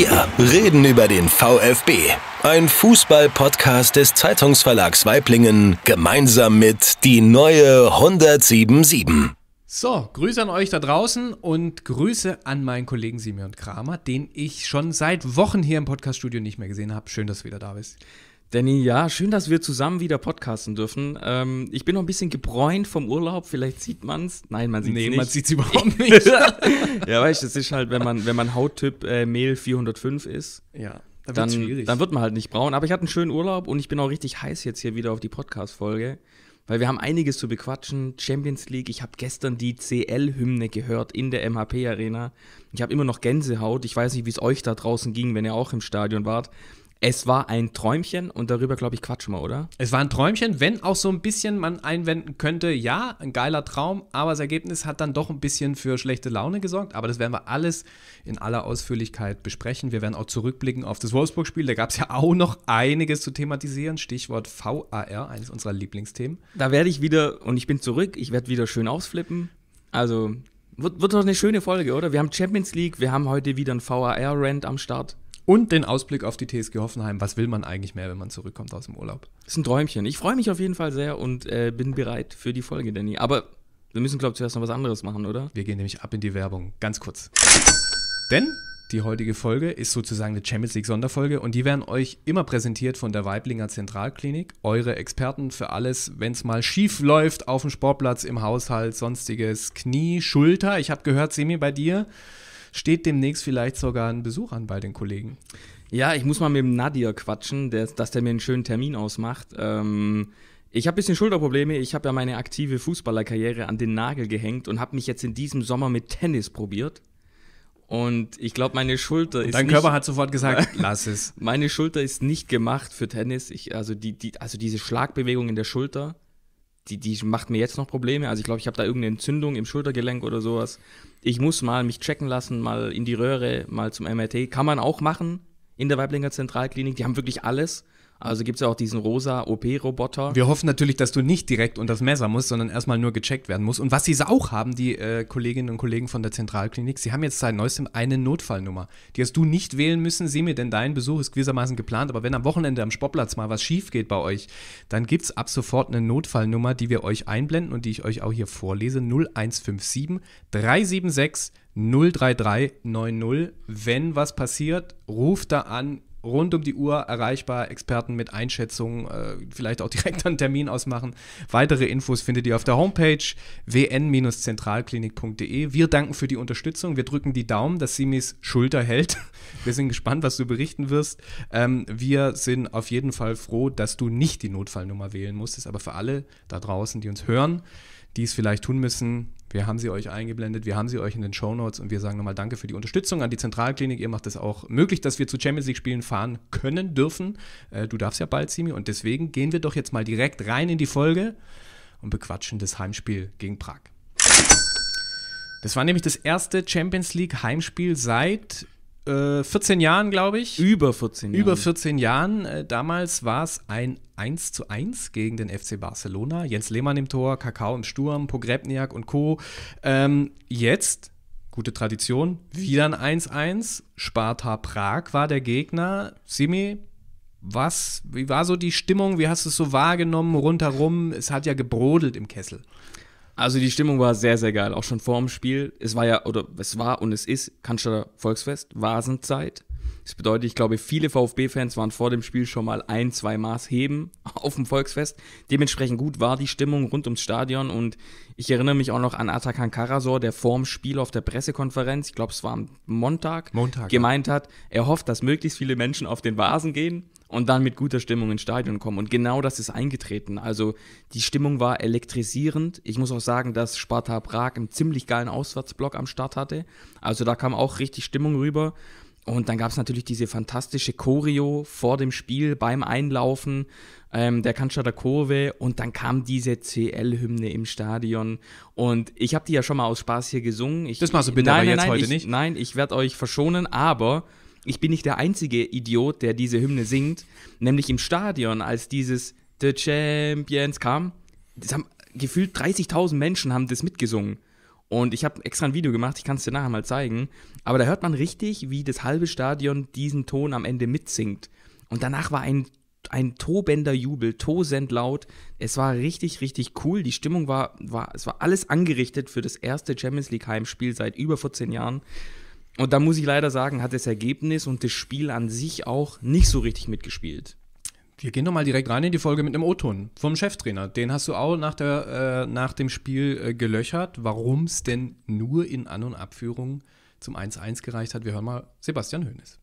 Wir reden über den VfB. Ein Fußball-Podcast des Zeitungsverlags Weiblingen gemeinsam mit Die Neue 1077. So, Grüße an euch da draußen und Grüße an meinen Kollegen Simeon Kramer, den ich schon seit Wochen hier im Podcaststudio nicht mehr gesehen habe. Schön, dass du wieder da bist. Danny, ja, schön, dass wir zusammen wieder podcasten dürfen. Ähm, ich bin noch ein bisschen gebräunt vom Urlaub, vielleicht sieht man es. Nein, man sieht es nee, nicht. man sieht es überhaupt nicht. ja, weißt du, das ist halt, wenn man, wenn man Hauttyp äh, Mehl 405 ist. Ja. Dann, dann, schwierig. dann wird man halt nicht braun. Aber ich hatte einen schönen Urlaub und ich bin auch richtig heiß jetzt hier wieder auf die Podcast-Folge, weil wir haben einiges zu bequatschen. Champions League, ich habe gestern die CL-Hymne gehört in der MHP-Arena. Ich habe immer noch Gänsehaut. Ich weiß nicht, wie es euch da draußen ging, wenn ihr auch im Stadion wart. Es war ein Träumchen und darüber, glaube ich, quatschen wir, oder? Es war ein Träumchen, wenn auch so ein bisschen man einwenden könnte, ja, ein geiler Traum, aber das Ergebnis hat dann doch ein bisschen für schlechte Laune gesorgt. Aber das werden wir alles in aller Ausführlichkeit besprechen. Wir werden auch zurückblicken auf das Wolfsburg-Spiel. Da gab es ja auch noch einiges zu thematisieren. Stichwort VAR, eines unserer Lieblingsthemen. Da werde ich wieder, und ich bin zurück, ich werde wieder schön ausflippen. Also wird, wird doch eine schöne Folge, oder? Wir haben Champions League, wir haben heute wieder ein VAR-Rant am Start und den Ausblick auf die TSG Hoffenheim. Was will man eigentlich mehr, wenn man zurückkommt aus dem Urlaub? Das ist ein Träumchen. Ich freue mich auf jeden Fall sehr und äh, bin bereit für die Folge, Danny. Aber wir müssen, glaube ich, zuerst noch was anderes machen, oder? Wir gehen nämlich ab in die Werbung. Ganz kurz. Denn die heutige Folge ist sozusagen eine Champions League Sonderfolge und die werden euch immer präsentiert von der Weiblinger Zentralklinik. Eure Experten für alles, wenn es mal schief läuft auf dem Sportplatz, im Haushalt, sonstiges, Knie, Schulter. Ich habe gehört, Semi, bei dir steht demnächst vielleicht sogar ein Besuch an bei den Kollegen. Ja, ich muss mal mit dem Nadir quatschen, der, dass der mir einen schönen Termin ausmacht. Ähm, ich habe ein bisschen Schulterprobleme. Ich habe ja meine aktive Fußballerkarriere an den Nagel gehängt und habe mich jetzt in diesem Sommer mit Tennis probiert. Und ich glaube, meine Schulter und ist. Dein nicht, Körper hat sofort gesagt, lass es. Meine Schulter ist nicht gemacht für Tennis. Ich, also, die, die, also diese Schlagbewegung in der Schulter die, die macht mir jetzt noch Probleme. Also ich glaube, ich habe da irgendeine Entzündung im Schultergelenk oder sowas. Ich muss mal mich checken lassen, mal in die Röhre, mal zum MRT. Kann man auch machen in der Weiblinger Zentralklinik. Die haben wirklich alles. Also gibt es ja auch diesen rosa OP-Roboter. Wir hoffen natürlich, dass du nicht direkt unter das Messer musst, sondern erstmal nur gecheckt werden musst. Und was sie auch haben, die äh, Kolleginnen und Kollegen von der Zentralklinik, sie haben jetzt seit neuestem eine Notfallnummer. Die hast du nicht wählen müssen. Sieh mir, denn dein Besuch ist gewissermaßen geplant. Aber wenn am Wochenende am Sportplatz mal was schief geht bei euch, dann gibt es ab sofort eine Notfallnummer, die wir euch einblenden und die ich euch auch hier vorlese. 0157 376 03390. Wenn was passiert, ruft da an, rund um die Uhr erreichbar, Experten mit Einschätzungen, äh, vielleicht auch direkt einen Termin ausmachen. Weitere Infos findet ihr auf der Homepage wn-zentralklinik.de. Wir danken für die Unterstützung. Wir drücken die Daumen, dass Simis Schulter hält. Wir sind gespannt, was du berichten wirst. Ähm, wir sind auf jeden Fall froh, dass du nicht die Notfallnummer wählen musstest, aber für alle da draußen, die uns hören, die es vielleicht tun müssen, wir haben sie euch eingeblendet, wir haben sie euch in den Show Notes und wir sagen nochmal Danke für die Unterstützung an die Zentralklinik. Ihr macht es auch möglich, dass wir zu Champions League Spielen fahren können, dürfen. Äh, du darfst ja bald, Simi, und deswegen gehen wir doch jetzt mal direkt rein in die Folge und bequatschen das Heimspiel gegen Prag. Das war nämlich das erste Champions League Heimspiel seit 14 äh, Jahren, glaube ich. Über 14 Jahren. Über 14 Jahren. Äh, damals war es ein 1 zu 1 gegen den FC Barcelona. Jens Lehmann im Tor, Kakao im Sturm, Pogrebniak und Co. Ähm, jetzt, gute Tradition, wieder ein 1-1. Sparta Prag war der Gegner. Simi, was, wie war so die Stimmung? Wie hast du es so wahrgenommen rundherum? Es hat ja gebrodelt im Kessel. Also die Stimmung war sehr, sehr geil, auch schon vor dem Spiel. Es war ja, oder es war und es ist Cannstatter Volksfest, Vasenzeit. Das bedeutet, ich glaube, viele VfB-Fans waren vor dem Spiel schon mal ein, zwei Maß heben auf dem Volksfest. Dementsprechend gut war die Stimmung rund ums Stadion und ich erinnere mich auch noch an Atakan Karasor, der vorm Spiel auf der Pressekonferenz, ich glaube, es war am Montag, Montag gemeint ja. hat, er hofft, dass möglichst viele Menschen auf den Vasen gehen und dann mit guter Stimmung ins Stadion kommen. Und genau das ist eingetreten. Also die Stimmung war elektrisierend. Ich muss auch sagen, dass Sparta Prag einen ziemlich geilen Auswärtsblock am Start hatte. Also da kam auch richtig Stimmung rüber. Und dann gab es natürlich diese fantastische Choreo vor dem Spiel beim Einlaufen ähm, der Kanschatter Kurve und dann kam diese CL-Hymne im Stadion und ich habe die ja schon mal aus Spaß hier gesungen. Ich, das machst du bitte nein, aber nein, jetzt nein, heute ich, nicht. Nein, ich werde euch verschonen, aber ich bin nicht der einzige Idiot, der diese Hymne singt, nämlich im Stadion, als dieses The Champions kam, das haben gefühlt 30.000 Menschen haben das mitgesungen. Und ich habe extra ein Video gemacht, ich kann es dir nachher mal zeigen. Aber da hört man richtig, wie das halbe Stadion diesen Ton am Ende mitsingt. Und danach war ein, ein tobender Jubel, tosend laut. Es war richtig, richtig cool. Die Stimmung war, war, es war alles angerichtet für das erste Champions League Heimspiel seit über 14 Jahren. Und da muss ich leider sagen, hat das Ergebnis und das Spiel an sich auch nicht so richtig mitgespielt. Wir gehen nochmal direkt rein in die Folge mit einem O-Ton vom Cheftrainer. Den hast du auch nach, der, äh, nach dem Spiel äh, gelöchert. Warum es denn nur in An- und Abführung zum 1-1 gereicht hat, wir hören mal Sebastian Hönes.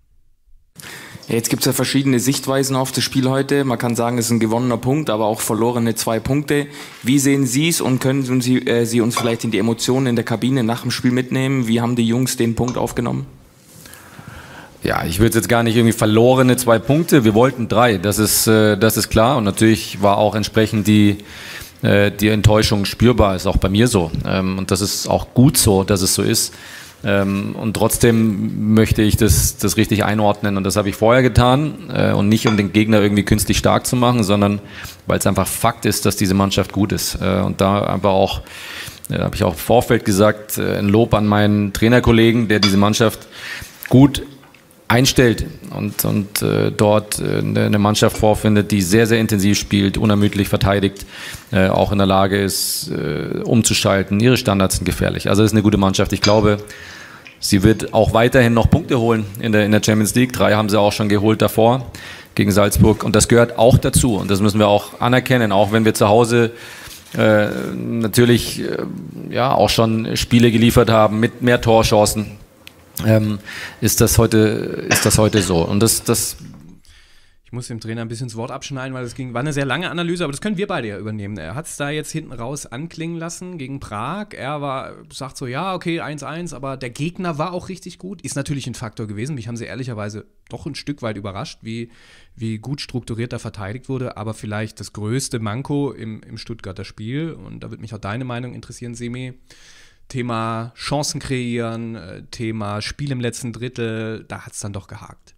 Jetzt gibt es ja verschiedene Sichtweisen auf das Spiel heute. Man kann sagen, es ist ein gewonnener Punkt, aber auch verlorene zwei Punkte. Wie sehen Sie es und können Sie, äh, Sie, uns vielleicht in die Emotionen in der Kabine nach dem Spiel mitnehmen? Wie haben die Jungs den Punkt aufgenommen? Ja, ich würde jetzt gar nicht irgendwie verlorene zwei Punkte. Wir wollten drei, das ist, äh, das ist klar. Und natürlich war auch entsprechend die, äh, die Enttäuschung spürbar, ist auch bei mir so. Ähm, und das ist auch gut so, dass es so ist. Ähm, und trotzdem möchte ich das, das richtig einordnen und das habe ich vorher getan äh, und nicht um den Gegner irgendwie künstlich stark zu machen, sondern weil es einfach Fakt ist, dass diese Mannschaft gut ist. Äh, und da einfach auch, äh, habe ich auch im Vorfeld gesagt, äh, ein Lob an meinen Trainerkollegen, der diese Mannschaft gut einstellt und, und äh, dort äh, eine Mannschaft vorfindet, die sehr, sehr intensiv spielt, unermüdlich verteidigt, äh, auch in der Lage ist, äh, umzuschalten. Ihre Standards sind gefährlich. Also es ist eine gute Mannschaft. Ich glaube, sie wird auch weiterhin noch Punkte holen in der, in der Champions League. Drei haben sie auch schon geholt davor gegen Salzburg. Und das gehört auch dazu. Und das müssen wir auch anerkennen, auch wenn wir zu Hause äh, natürlich äh, ja auch schon Spiele geliefert haben mit mehr Torchancen ähm, ist, das heute, ist das heute so. Und das, das ich muss dem Trainer ein bisschen das Wort abschneiden, weil das ging, war eine sehr lange Analyse, aber das können wir beide ja übernehmen. Er hat es da jetzt hinten raus anklingen lassen gegen Prag. Er war, sagt so, ja, okay, 1-1, aber der Gegner war auch richtig gut. Ist natürlich ein Faktor gewesen. Mich haben sie ehrlicherweise doch ein Stück weit überrascht, wie, wie gut strukturiert da verteidigt wurde. Aber vielleicht das größte Manko im, im Stuttgarter Spiel, und da würde mich auch deine Meinung interessieren, Semi, Thema Chancen kreieren, äh, Thema Spiel im letzten Drittel, da hat es dann doch gehakt.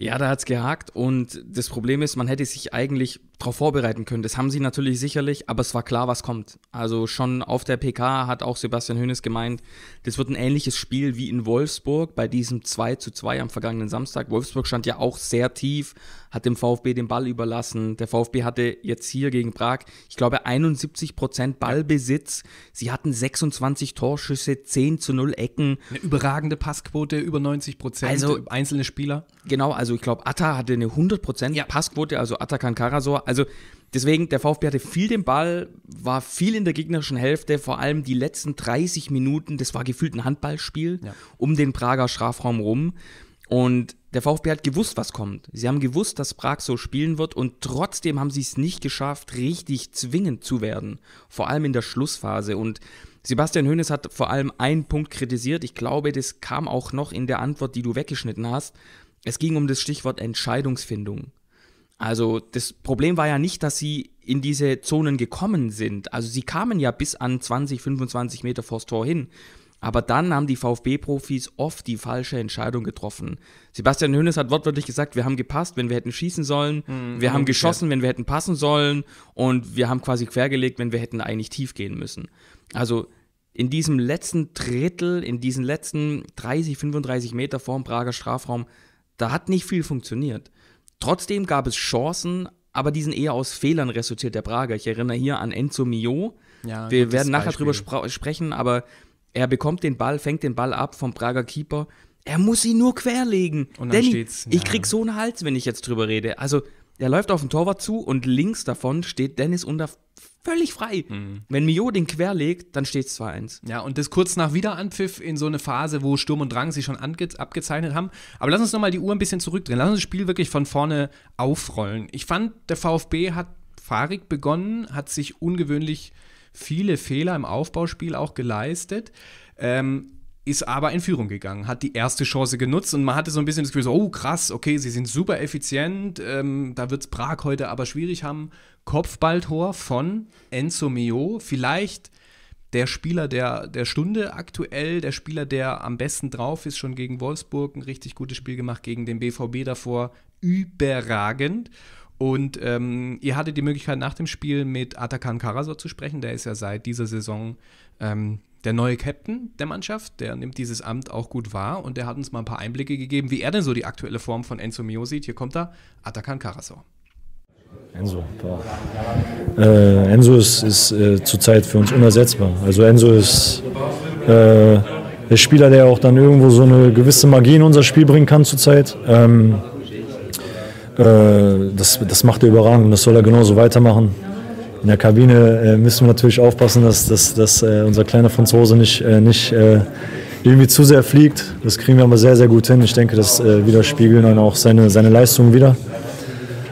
Ja, da hat es gehakt und das Problem ist, man hätte sich eigentlich darauf vorbereiten können. Das haben sie natürlich sicherlich, aber es war klar, was kommt. Also schon auf der PK hat auch Sebastian Hönes gemeint, das wird ein ähnliches Spiel wie in Wolfsburg bei diesem 2 zu 2 am vergangenen Samstag. Wolfsburg stand ja auch sehr tief, hat dem VfB den Ball überlassen. Der VfB hatte jetzt hier gegen Prag, ich glaube, 71 Prozent Ballbesitz. Sie hatten 26 Torschüsse, 10 zu 0 Ecken. Eine überragende Passquote, über 90 Prozent, also, einzelne Spieler. Genau, also also ich glaube, Atta hatte eine 100% ja. Passquote, also Atta kann Karasor. Also deswegen, der VfB hatte viel den Ball, war viel in der gegnerischen Hälfte, vor allem die letzten 30 Minuten, das war gefühlt ein Handballspiel ja. um den Prager Strafraum rum. Und der VfB hat gewusst, was kommt. Sie haben gewusst, dass Prag so spielen wird und trotzdem haben sie es nicht geschafft, richtig zwingend zu werden. Vor allem in der Schlussphase. Und Sebastian Hoeneß hat vor allem einen Punkt kritisiert. Ich glaube, das kam auch noch in der Antwort, die du weggeschnitten hast. Es ging um das Stichwort Entscheidungsfindung. Also das Problem war ja nicht, dass sie in diese Zonen gekommen sind. Also sie kamen ja bis an 20, 25 Meter vors Tor hin. Aber dann haben die VfB-Profis oft die falsche Entscheidung getroffen. Sebastian Hönes hat wortwörtlich gesagt, wir haben gepasst, wenn wir hätten schießen sollen, mhm, wir haben geschossen, wenn wir hätten passen sollen und wir haben quasi quergelegt, wenn wir hätten eigentlich tief gehen müssen. Also in diesem letzten Drittel, in diesen letzten 30, 35 Meter vorm Prager Strafraum da hat nicht viel funktioniert. Trotzdem gab es Chancen, aber diesen eher aus Fehlern resultiert der Prager. Ich erinnere hier an Enzo Mio. Ja, Wir werden nachher Beispiel. drüber sprechen, aber er bekommt den Ball, fängt den Ball ab vom Prager Keeper. Er muss ihn nur querlegen. Und dann Danny, steht's. Ja. Ich krieg so einen Hals, wenn ich jetzt drüber rede. Also der läuft auf den Torwart zu und links davon steht Dennis unter völlig frei. Mhm. Wenn Mio den querlegt, dann steht es 2-1. Ja, und das kurz nach Wiederanpfiff in so eine Phase, wo Sturm und Drang sich schon abgezeichnet haben. Aber lass uns nochmal die Uhr ein bisschen zurückdrehen. Lass uns das Spiel wirklich von vorne aufrollen. Ich fand, der VfB hat fahrig begonnen, hat sich ungewöhnlich viele Fehler im Aufbauspiel auch geleistet. Ähm, ist aber in Führung gegangen, hat die erste Chance genutzt und man hatte so ein bisschen das Gefühl, so, oh krass, okay, sie sind super effizient, ähm, da wird es Prag heute aber schwierig haben. Kopfballtor von Enzo Mio, vielleicht der Spieler der, der Stunde aktuell, der Spieler, der am besten drauf ist, schon gegen Wolfsburg ein richtig gutes Spiel gemacht, gegen den BVB davor überragend. Und ähm, ihr hattet die Möglichkeit, nach dem Spiel mit Atakan Karasor zu sprechen. Der ist ja seit dieser Saison ähm, der neue Captain der Mannschaft, der nimmt dieses Amt auch gut wahr und der hat uns mal ein paar Einblicke gegeben, wie er denn so die aktuelle Form von Enzo Mio sieht. Hier kommt er, Atakan Karasor. Enzo. Äh, Enzo ist, ist äh, zurzeit für uns unersetzbar. Also Enzo ist äh, der Spieler, der auch dann irgendwo so eine gewisse Magie in unser Spiel bringen kann zurzeit. Ähm, äh, das, das macht er überragend und das soll er genauso weitermachen. In der Kabine äh, müssen wir natürlich aufpassen, dass, dass, dass äh, unser kleiner Franzose nicht, äh, nicht äh, irgendwie zu sehr fliegt. Das kriegen wir aber sehr, sehr gut hin. Ich denke, das äh, widerspiegeln dann auch seine, seine Leistungen wieder.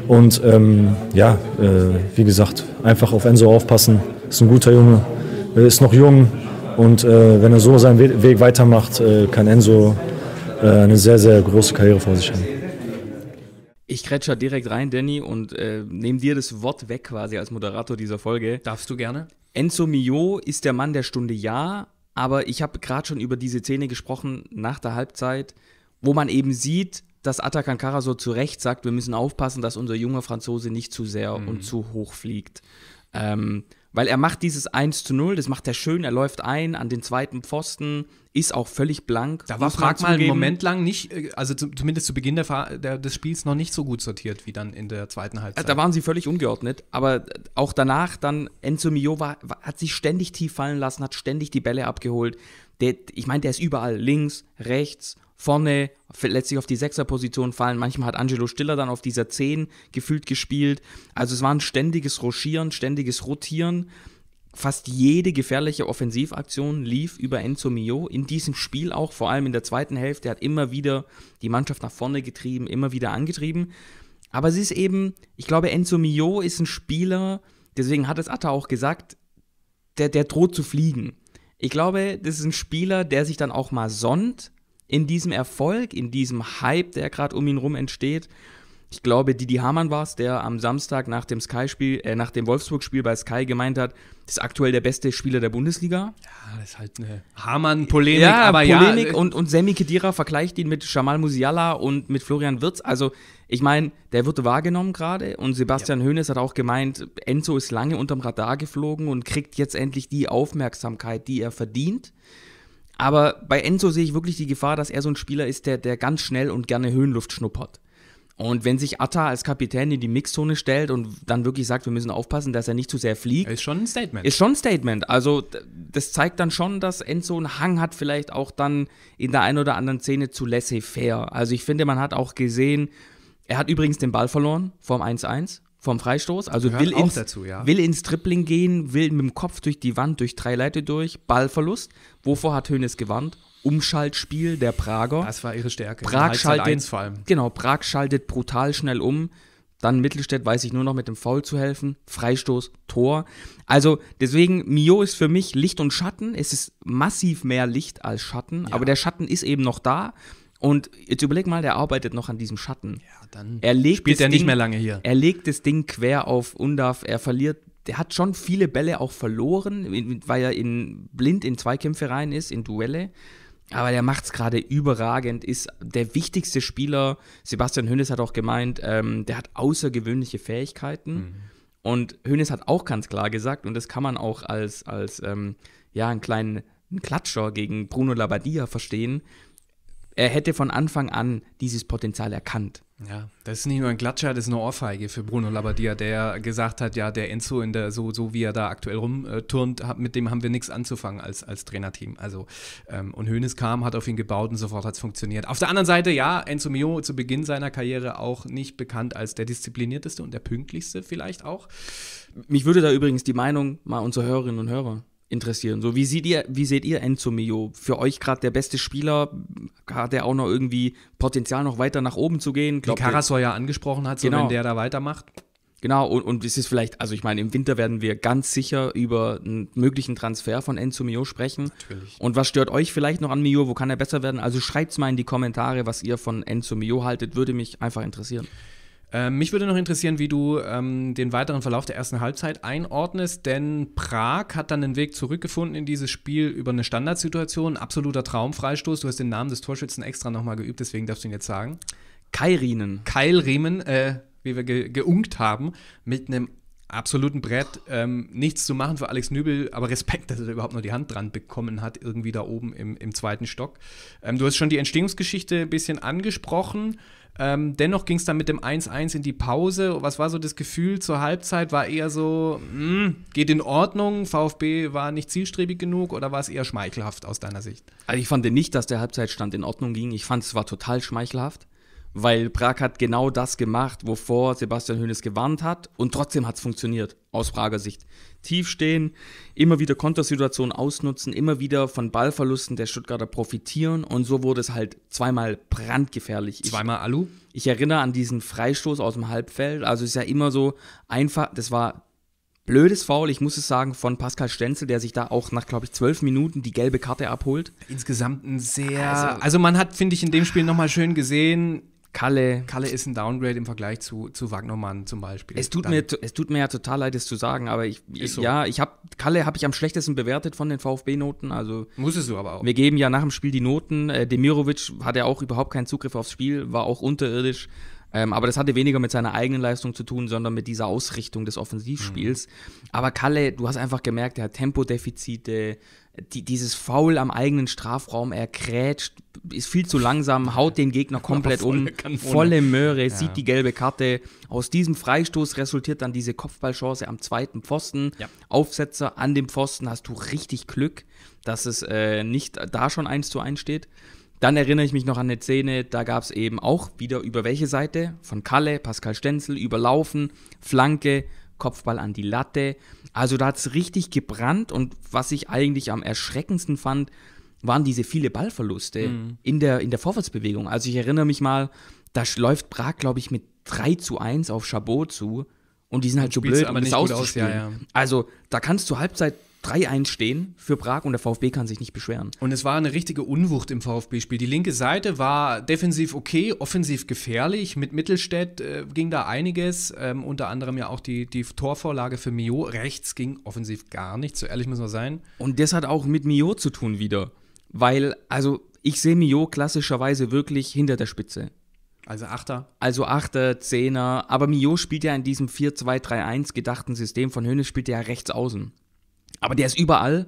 Und ähm, ja, äh, wie gesagt, einfach auf Enzo aufpassen. Ist ein guter Junge, ist noch jung. Und wenn er so seinen Weg weitermacht, kann Enzo eine sehr, sehr große Karriere vor sich haben. Ich kretsche halt direkt rein, Danny, und äh, nehme dir das Wort weg quasi als Moderator dieser Folge. Darfst du gerne? Enzo Mio ist der Mann der Stunde, ja, aber ich habe gerade schon über diese Szene gesprochen nach der Halbzeit, wo man eben sieht, dass Atakan Karaso zu Recht sagt, wir müssen aufpassen, dass unser junger Franzose nicht zu sehr mhm. und zu hoch fliegt. Ähm, weil er macht dieses 1 zu 0, das macht er schön, er läuft ein an den zweiten Pfosten, ist auch völlig blank. Da war Frag mal einen Moment lang nicht, äh, also zumindest zu Beginn der, der, des Spiels noch nicht so gut sortiert wie dann in der zweiten Halbzeit. Da waren sie völlig ungeordnet, aber auch danach dann Enzo Mio war, hat sich ständig tief fallen lassen, hat ständig die Bälle abgeholt. Der, ich meine, der ist überall, links, rechts, vorne letztlich auf die Sechserposition fallen. Manchmal hat Angelo Stiller dann auf dieser Zehn gefühlt gespielt. Also es war ein ständiges Rochieren, ständiges Rotieren. Fast jede gefährliche Offensivaktion lief über Enzo Mio. In diesem Spiel auch, vor allem in der zweiten Hälfte, hat immer wieder die Mannschaft nach vorne getrieben, immer wieder angetrieben. Aber es ist eben, ich glaube, Enzo Mio ist ein Spieler, deswegen hat es Atta auch gesagt, der, der droht zu fliegen. Ich glaube, das ist ein Spieler, der sich dann auch mal sonnt, in diesem Erfolg, in diesem Hype, der gerade um ihn rum entsteht. Ich glaube, Didi Hamann war es, der am Samstag nach dem Sky-Spiel, äh, nach dem Wolfsburg-Spiel bei Sky gemeint hat, das ist aktuell der beste Spieler der Bundesliga. Ja, das ist halt eine Hamann-Polemik, ja, aber Polemik ja. Äh, und, und Semi Kedira vergleicht ihn mit Jamal Musiala und mit Florian Wirz. Also, ich meine, der wird wahrgenommen gerade und Sebastian ja. Hoeneß hat auch gemeint, Enzo ist lange unterm Radar geflogen und kriegt jetzt endlich die Aufmerksamkeit, die er verdient. Aber bei Enzo sehe ich wirklich die Gefahr, dass er so ein Spieler ist, der, der ganz schnell und gerne Höhenluft schnuppert. Und wenn sich Atta als Kapitän in die Mixzone stellt und dann wirklich sagt, wir müssen aufpassen, dass er nicht zu sehr fliegt. Ist schon ein Statement. Ist schon ein Statement. Also das zeigt dann schon, dass Enzo einen Hang hat, vielleicht auch dann in der einen oder anderen Szene zu laissez-faire. Also ich finde, man hat auch gesehen, er hat übrigens den Ball verloren vorm 1-1 vom Freistoß. Also will ins, dazu, ja. will ins Tripling gehen, will mit dem Kopf durch die Wand, durch drei Leute durch, Ballverlust. Wovor hat Hönes gewarnt? Umschaltspiel der Prager. Das war ihre Stärke. Prag schaltet, vor allem. Genau, Prag schaltet brutal schnell um. Dann Mittelstädt weiß ich nur noch mit dem Foul zu helfen. Freistoß, Tor. Also deswegen, Mio ist für mich Licht und Schatten. Es ist massiv mehr Licht als Schatten, ja. aber der Schatten ist eben noch da. Und jetzt überleg mal, der arbeitet noch an diesem Schatten. Ja, dann er legt spielt er nicht mehr lange hier. Er legt das Ding quer auf Undav, er verliert, der hat schon viele Bälle auch verloren, weil er in, blind in Zweikämpfe rein ist, in Duelle. Aber der macht es gerade überragend, ist der wichtigste Spieler. Sebastian Hönes hat auch gemeint, ähm, der hat außergewöhnliche Fähigkeiten. Mhm. Und Hönes hat auch ganz klar gesagt, und das kann man auch als, als ähm, ja, einen kleinen Klatscher gegen Bruno Labbadia verstehen, er hätte von Anfang an dieses Potenzial erkannt. Ja, das ist nicht nur ein Glatscher, das ist eine Ohrfeige für Bruno Labbadia, der gesagt hat, ja, der Enzo in der, so, so wie er da aktuell rumturnt, äh, hat, mit dem haben wir nichts anzufangen als, als Trainerteam. Also, ähm, und Hoeneß kam, hat auf ihn gebaut und sofort hat es funktioniert. Auf der anderen Seite, ja, Enzo Mio zu Beginn seiner Karriere auch nicht bekannt als der disziplinierteste und der pünktlichste vielleicht auch. Mich würde da übrigens die Meinung mal unserer Hörerinnen und Hörer interessieren. So, wie, seht ihr, wie seht ihr Enzo Mio? Für euch gerade der beste Spieler? Hat er auch noch irgendwie Potenzial, noch weiter nach oben zu gehen? Glaubt wie Karasor ja angesprochen hat, so genau. wenn der da weitermacht. Genau, und, und es ist vielleicht, also ich meine, im Winter werden wir ganz sicher über einen möglichen Transfer von Enzo Mio sprechen. Natürlich. Und was stört euch vielleicht noch an Mio? Wo kann er besser werden? Also schreibt es mal in die Kommentare, was ihr von Enzo Mio haltet. Würde mich einfach interessieren. Ähm, mich würde noch interessieren, wie du ähm, den weiteren Verlauf der ersten Halbzeit einordnest, denn Prag hat dann den Weg zurückgefunden in dieses Spiel über eine Standardsituation. Absoluter Traumfreistoß. Du hast den Namen des Torschützen extra nochmal geübt, deswegen darfst du ihn jetzt sagen. Keilriemen. Keilriemen, äh, wie wir ge geunkt haben, mit einem absoluten Brett. Ähm, nichts zu machen für Alex Nübel, aber Respekt, dass er überhaupt nur die Hand dran bekommen hat, irgendwie da oben im, im zweiten Stock. Ähm, du hast schon die Entstehungsgeschichte ein bisschen angesprochen. Ähm, dennoch ging es dann mit dem 1-1 in die Pause. Was war so das Gefühl zur Halbzeit? War eher so, mh, hm, geht in Ordnung, VfB war nicht zielstrebig genug oder war es eher schmeichelhaft aus deiner Sicht? Also ich fand nicht, dass der Halbzeitstand in Ordnung ging. Ich fand es war total schmeichelhaft weil Prag hat genau das gemacht, wovor Sebastian Hönes gewarnt hat und trotzdem hat es funktioniert aus Prager Sicht. Tief stehen, immer wieder Kontersituationen ausnutzen, immer wieder von Ballverlusten der Stuttgarter profitieren und so wurde es halt zweimal brandgefährlich. Zweimal Alu? Ich, ich erinnere an diesen Freistoß aus dem Halbfeld, also ist ja immer so einfach, das war blödes Foul, ich muss es sagen, von Pascal Stenzel, der sich da auch nach, glaube ich, zwölf Minuten die gelbe Karte abholt. Insgesamt ein sehr. Also, also man hat, finde ich, in dem Spiel nochmal schön gesehen, Kalle. Kalle ist ein Downgrade im Vergleich zu, zu Wagnermann zum Beispiel. Es tut, mir, es tut mir ja total leid, es zu sagen, aber ich, ich so. ja, ich habe Kalle habe ich am schlechtesten bewertet von den VfB-Noten. Also es so aber auch. Wir geben ja nach dem Spiel die Noten. Äh, Demirovic hatte auch überhaupt keinen Zugriff aufs Spiel, war auch unterirdisch. Ähm, aber das hatte weniger mit seiner eigenen Leistung zu tun, sondern mit dieser Ausrichtung des Offensivspiels. Mhm. Aber Kalle, du hast einfach gemerkt, er hat Tempodefizite, die, dieses Foul am eigenen Strafraum, er krätscht, ist viel zu langsam, haut den Gegner komplett um, volle Möhre, ja. sieht die gelbe Karte. Aus diesem Freistoß resultiert dann diese Kopfballchance am zweiten Pfosten. Ja. Aufsetzer an dem Pfosten hast du richtig Glück, dass es äh, nicht da schon eins zu eins steht. Dann erinnere ich mich noch an eine Szene, da gab es eben auch wieder über welche Seite? Von Kalle, Pascal Stenzel, überlaufen, Flanke, Kopfball an die Latte. Also da hat es richtig gebrannt und was ich eigentlich am erschreckendsten fand, waren diese viele Ballverluste mhm. in, der, in der Vorwärtsbewegung. Also ich erinnere mich mal, da läuft Prag, glaube ich, mit 3 zu 1 auf Chabot zu und die sind halt so blöd, um das auszuspielen. Aus, ja, ja. Also da kannst du Halbzeit 3-1 stehen für Prag und der VfB kann sich nicht beschweren. Und es war eine richtige Unwucht im VfB-Spiel. Die linke Seite war defensiv okay, offensiv gefährlich. Mit Mittelstädt äh, ging da einiges, ähm, unter anderem ja auch die, die Torvorlage für Mio. Rechts ging offensiv gar nichts, so ehrlich muss man sein. Und das hat auch mit Mio zu tun wieder, weil, also ich sehe Mio klassischerweise wirklich hinter der Spitze. Also Achter. Also Achter, Zehner. Aber Mio spielt ja in diesem 4-2-3-1 gedachten System von Hönes spielt ja rechts außen. Aber der ist überall,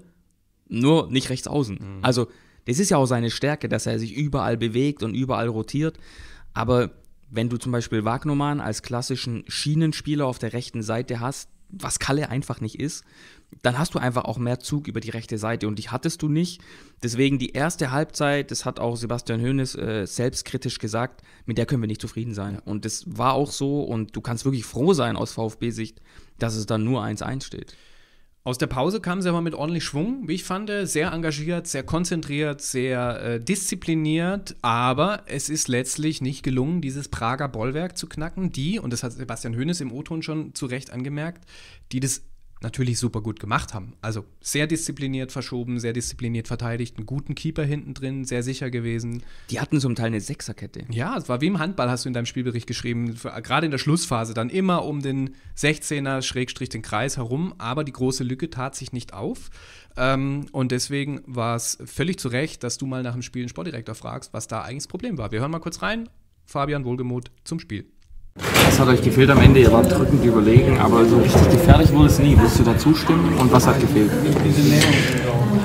nur nicht rechts außen. Mhm. Also, das ist ja auch seine Stärke, dass er sich überall bewegt und überall rotiert. Aber wenn du zum Beispiel Wagnoman als klassischen Schienenspieler auf der rechten Seite hast, was Kalle einfach nicht ist, dann hast du einfach auch mehr Zug über die rechte Seite und die hattest du nicht. Deswegen die erste Halbzeit, das hat auch Sebastian Hoeneß äh, selbstkritisch gesagt, mit der können wir nicht zufrieden sein. Ja. Und das war auch so und du kannst wirklich froh sein aus VfB-Sicht, dass es dann nur 1-1 steht. Aus der Pause kamen sie aber mit ordentlich Schwung, wie ich fand. Sehr engagiert, sehr konzentriert, sehr äh, diszipliniert. Aber es ist letztlich nicht gelungen, dieses Prager Bollwerk zu knacken. Die, und das hat Sebastian Hoeneß im O-Ton schon zu Recht angemerkt, die das natürlich super gut gemacht haben. Also sehr diszipliniert verschoben, sehr diszipliniert verteidigt, einen guten Keeper hinten drin, sehr sicher gewesen. Die hatten zum Teil eine Sechserkette. Ja, es war wie im Handball, hast du in deinem Spielbericht geschrieben. Gerade in der Schlussphase dann immer um den 16er, Schrägstrich, den Kreis herum, aber die große Lücke tat sich nicht auf. Ähm, und deswegen war es völlig zu Recht, dass du mal nach dem Spiel den Sportdirektor fragst, was da eigentlich das Problem war. Wir hören mal kurz rein. Fabian Wohlgemuth zum Spiel. Was hat euch gefehlt am Ende? Ihr wart drückend überlegen, aber so richtig gefährlich wurde es nie. Willst du dazu stimmen und was hat gefehlt?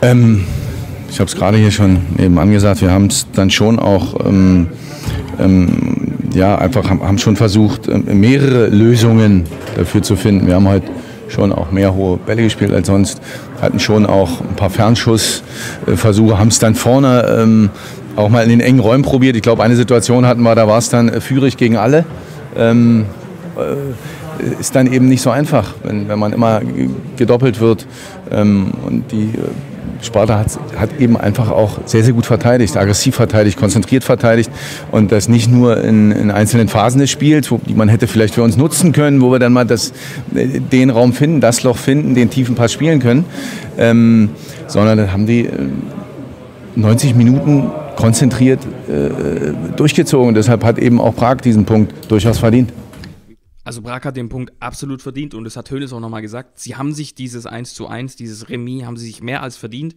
Ähm, ich habe es gerade hier schon eben angesagt, wir haben es dann schon auch, ähm, ähm, ja, einfach haben schon versucht, ähm, mehrere Lösungen dafür zu finden. Wir haben heute schon auch mehr hohe Bälle gespielt als sonst, hatten schon auch ein paar Fernschussversuche, äh, haben es dann vorne ähm, auch mal in den engen Räumen probiert. Ich glaube, eine Situation hatten wir, da war es dann äh, Führig gegen alle ähm, äh, ist dann eben nicht so einfach, wenn, wenn man immer gedoppelt wird. Ähm, und die äh, Sparta hat, hat, eben einfach auch sehr, sehr gut verteidigt, aggressiv verteidigt, konzentriert verteidigt und das nicht nur in, in einzelnen Phasen des Spiels, wo, die man hätte vielleicht für uns nutzen können, wo wir dann mal das, äh, den Raum finden, das Loch finden, den tiefen Pass spielen können, ähm, sondern dann haben die 90 äh, Minuten konzentriert äh, durchgezogen. Deshalb hat eben auch Prag diesen Punkt durchaus verdient. Also Prag hat den Punkt absolut verdient und das hat Hönes auch nochmal gesagt. Sie haben sich dieses 1 zu 1, dieses Remis, haben sie sich mehr als verdient.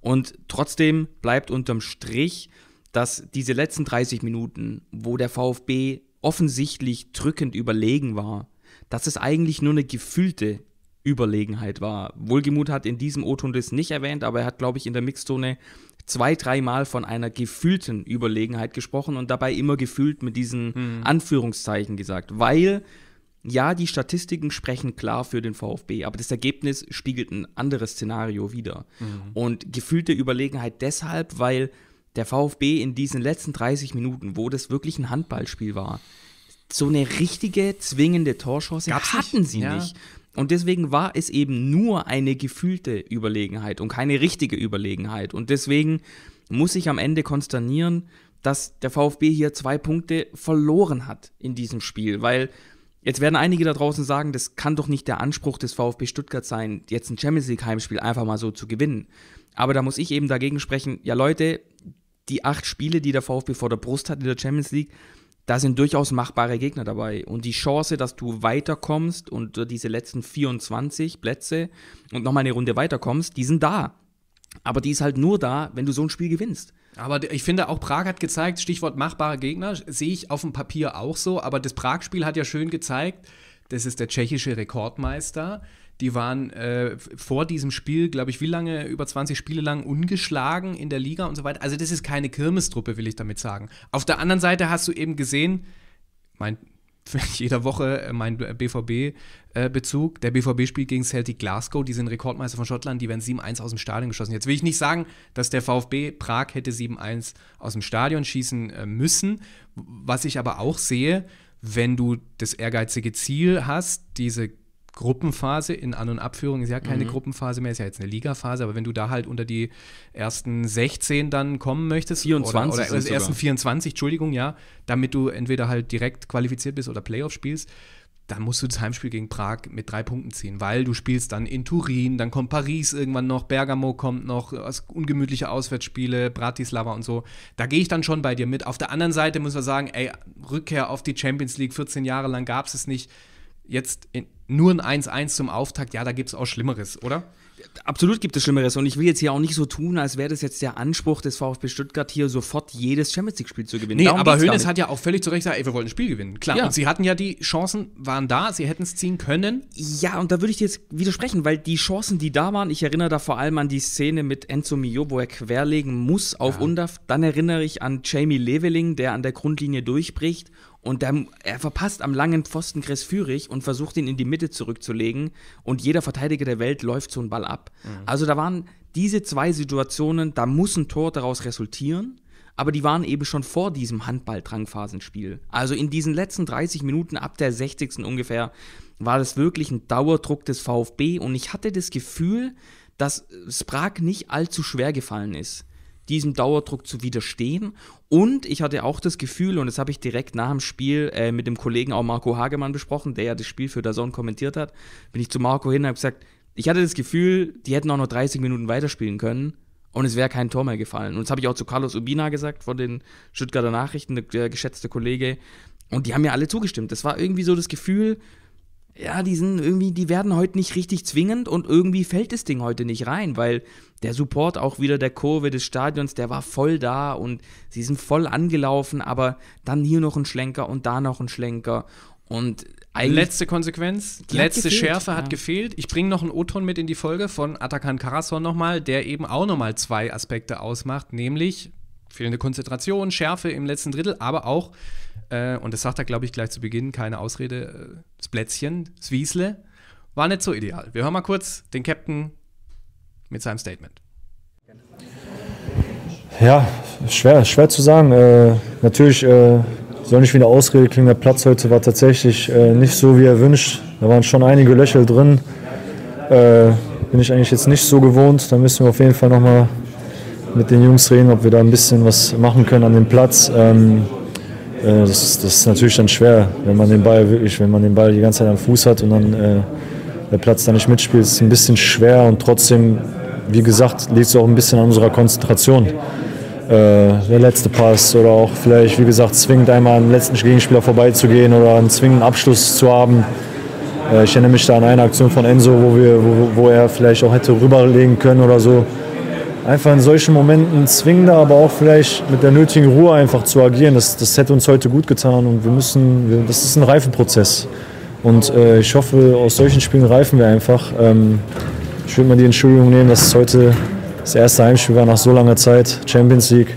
Und trotzdem bleibt unterm Strich, dass diese letzten 30 Minuten, wo der VfB offensichtlich drückend überlegen war, dass es eigentlich nur eine gefühlte Überlegenheit war. Wohlgemut hat in diesem O-Ton das nicht erwähnt, aber er hat, glaube ich, in der Mixzone zwei, dreimal von einer gefühlten Überlegenheit gesprochen und dabei immer gefühlt mit diesen mhm. Anführungszeichen gesagt, weil ja, die Statistiken sprechen klar für den VfB, aber das Ergebnis spiegelt ein anderes Szenario wider. Mhm. Und gefühlte Überlegenheit deshalb, weil der VfB in diesen letzten 30 Minuten, wo das wirklich ein Handballspiel war, so eine richtige zwingende Torchance Gab's hatten nicht. sie ja. nicht. Und deswegen war es eben nur eine gefühlte Überlegenheit und keine richtige Überlegenheit. Und deswegen muss ich am Ende konsternieren, dass der VfB hier zwei Punkte verloren hat in diesem Spiel, weil Jetzt werden einige da draußen sagen, das kann doch nicht der Anspruch des VfB Stuttgart sein, jetzt ein Champions League Heimspiel einfach mal so zu gewinnen. Aber da muss ich eben dagegen sprechen, ja Leute, die acht Spiele, die der VfB vor der Brust hat in der Champions League, da sind durchaus machbare Gegner dabei. Und die Chance, dass du weiterkommst und äh, diese letzten 24 Plätze und nochmal eine Runde weiterkommst, die sind da. Aber die ist halt nur da, wenn du so ein Spiel gewinnst. Aber ich finde, auch Prag hat gezeigt, Stichwort machbare Gegner, sehe ich auf dem Papier auch so, aber das Prag-Spiel hat ja schön gezeigt, das ist der tschechische Rekordmeister. Die waren äh, vor diesem Spiel, glaube ich, wie lange, über 20 Spiele lang ungeschlagen in der Liga und so weiter. Also das ist keine Kirmestruppe, will ich damit sagen. Auf der anderen Seite hast du eben gesehen, mein, jeder Woche äh, mein BVB-Bezug. Äh, der BVB spiel gegen Celtic Glasgow, die sind Rekordmeister von Schottland, die werden 7-1 aus dem Stadion geschossen. Jetzt will ich nicht sagen, dass der VfB Prag hätte 7-1 aus dem Stadion schießen äh, müssen. Was ich aber auch sehe, wenn du das ehrgeizige Ziel hast, diese Gruppenphase in An- und Abführung ist ja keine mhm. Gruppenphase mehr, ist ja jetzt eine Ligaphase, aber wenn du da halt unter die ersten 16 dann kommen möchtest, 24 oder, oder also ersten 24, Entschuldigung, ja, damit du entweder halt direkt qualifiziert bist oder Playoff spielst, dann musst du das Heimspiel gegen Prag mit drei Punkten ziehen, weil du spielst dann in Turin, dann kommt Paris irgendwann noch, Bergamo kommt noch, ungemütliche Auswärtsspiele, Bratislava und so. Da gehe ich dann schon bei dir mit. Auf der anderen Seite muss man sagen, ey, Rückkehr auf die Champions League, 14 Jahre lang gab es es nicht jetzt in, nur ein 1-1 zum Auftakt, ja, da gibt es auch Schlimmeres, oder? Absolut gibt es Schlimmeres und ich will jetzt hier auch nicht so tun, als wäre das jetzt der Anspruch des VfB Stuttgart hier sofort jedes Champions League Spiel zu gewinnen. Nee, Darum aber Hönes hat ja auch völlig zu Recht gesagt, ey, wir wollen ein Spiel gewinnen. Klar, ja. und sie hatten ja die Chancen, waren da, sie hätten es ziehen können. Ja, und da würde ich dir jetzt widersprechen, weil die Chancen, die da waren, ich erinnere da vor allem an die Szene mit Enzo Mio, wo er querlegen muss auf ja. Undaf, dann erinnere ich an Jamie Leveling, der an der Grundlinie durchbricht und dann, er verpasst am langen Pfosten Chris Führig und versucht ihn in die Mitte zurückzulegen. Und jeder Verteidiger der Welt läuft so einen Ball ab. Mhm. Also da waren diese zwei Situationen, da muss ein Tor daraus resultieren. Aber die waren eben schon vor diesem Handball-Drangphasenspiel. Also in diesen letzten 30 Minuten ab der 60. ungefähr war das wirklich ein Dauerdruck des VfB. Und ich hatte das Gefühl, dass Sprag nicht allzu schwer gefallen ist diesem Dauerdruck zu widerstehen. Und ich hatte auch das Gefühl, und das habe ich direkt nach dem Spiel äh, mit dem Kollegen auch Marco Hagemann besprochen, der ja das Spiel für Dazon kommentiert hat, bin ich zu Marco hin und habe gesagt, ich hatte das Gefühl, die hätten auch noch 30 Minuten weiterspielen können und es wäre kein Tor mehr gefallen. Und das habe ich auch zu Carlos Ubina gesagt von den Stuttgarter Nachrichten, der geschätzte Kollege. Und die haben ja alle zugestimmt. Das war irgendwie so das Gefühl, ja, die sind irgendwie, die werden heute nicht richtig zwingend und irgendwie fällt das Ding heute nicht rein, weil der Support auch wieder der Kurve des Stadions, der war voll da und sie sind voll angelaufen, aber dann hier noch ein Schlenker und da noch ein Schlenker und letzte Konsequenz, letzte gefehlt, Schärfe hat ja. gefehlt. Ich bringe noch einen O-Ton mit in die Folge von Atakan Karason nochmal, der eben auch nochmal zwei Aspekte ausmacht, nämlich fehlende Konzentration, Schärfe im letzten Drittel, aber auch äh, und das sagt er, glaube ich, gleich zu Beginn, keine Ausrede, äh, das Plätzchen, das Wiesle, war nicht so ideal. Wir hören mal kurz den Captain mit seinem Statement. Ja, schwer, schwer zu sagen. Äh, natürlich äh, soll nicht wieder Ausrede klingen. Der Platz heute war tatsächlich äh, nicht so, wie er wünscht. Da waren schon einige Löcher drin. Äh, bin ich eigentlich jetzt nicht so gewohnt. Da müssen wir auf jeden Fall nochmal mit den Jungs reden, ob wir da ein bisschen was machen können an dem Platz. Ähm, äh, das, das, ist natürlich dann schwer, wenn man den Ball wirklich, wenn man den Ball die ganze Zeit am Fuß hat und dann äh, der Platz da nicht mitspielt, ist ein bisschen schwer und trotzdem, wie gesagt, liegt es auch ein bisschen an unserer Konzentration. Äh, der letzte Pass oder auch vielleicht, wie gesagt, zwingend einmal am letzten Gegenspieler vorbeizugehen oder einen zwingenden Abschluss zu haben. Äh, ich erinnere mich da an eine Aktion von Enzo, wo, wir, wo, wo er vielleicht auch hätte rüberlegen können oder so einfach in solchen Momenten zwingender, aber auch vielleicht mit der nötigen Ruhe einfach zu agieren. Das, das hätte uns heute gut getan und wir müssen, wir, das ist ein Reifenprozess. Und äh, ich hoffe, aus solchen Spielen reifen wir einfach. Ähm, ich würde mal die Entschuldigung nehmen, dass es heute das erste Heimspiel war nach so langer Zeit, Champions League.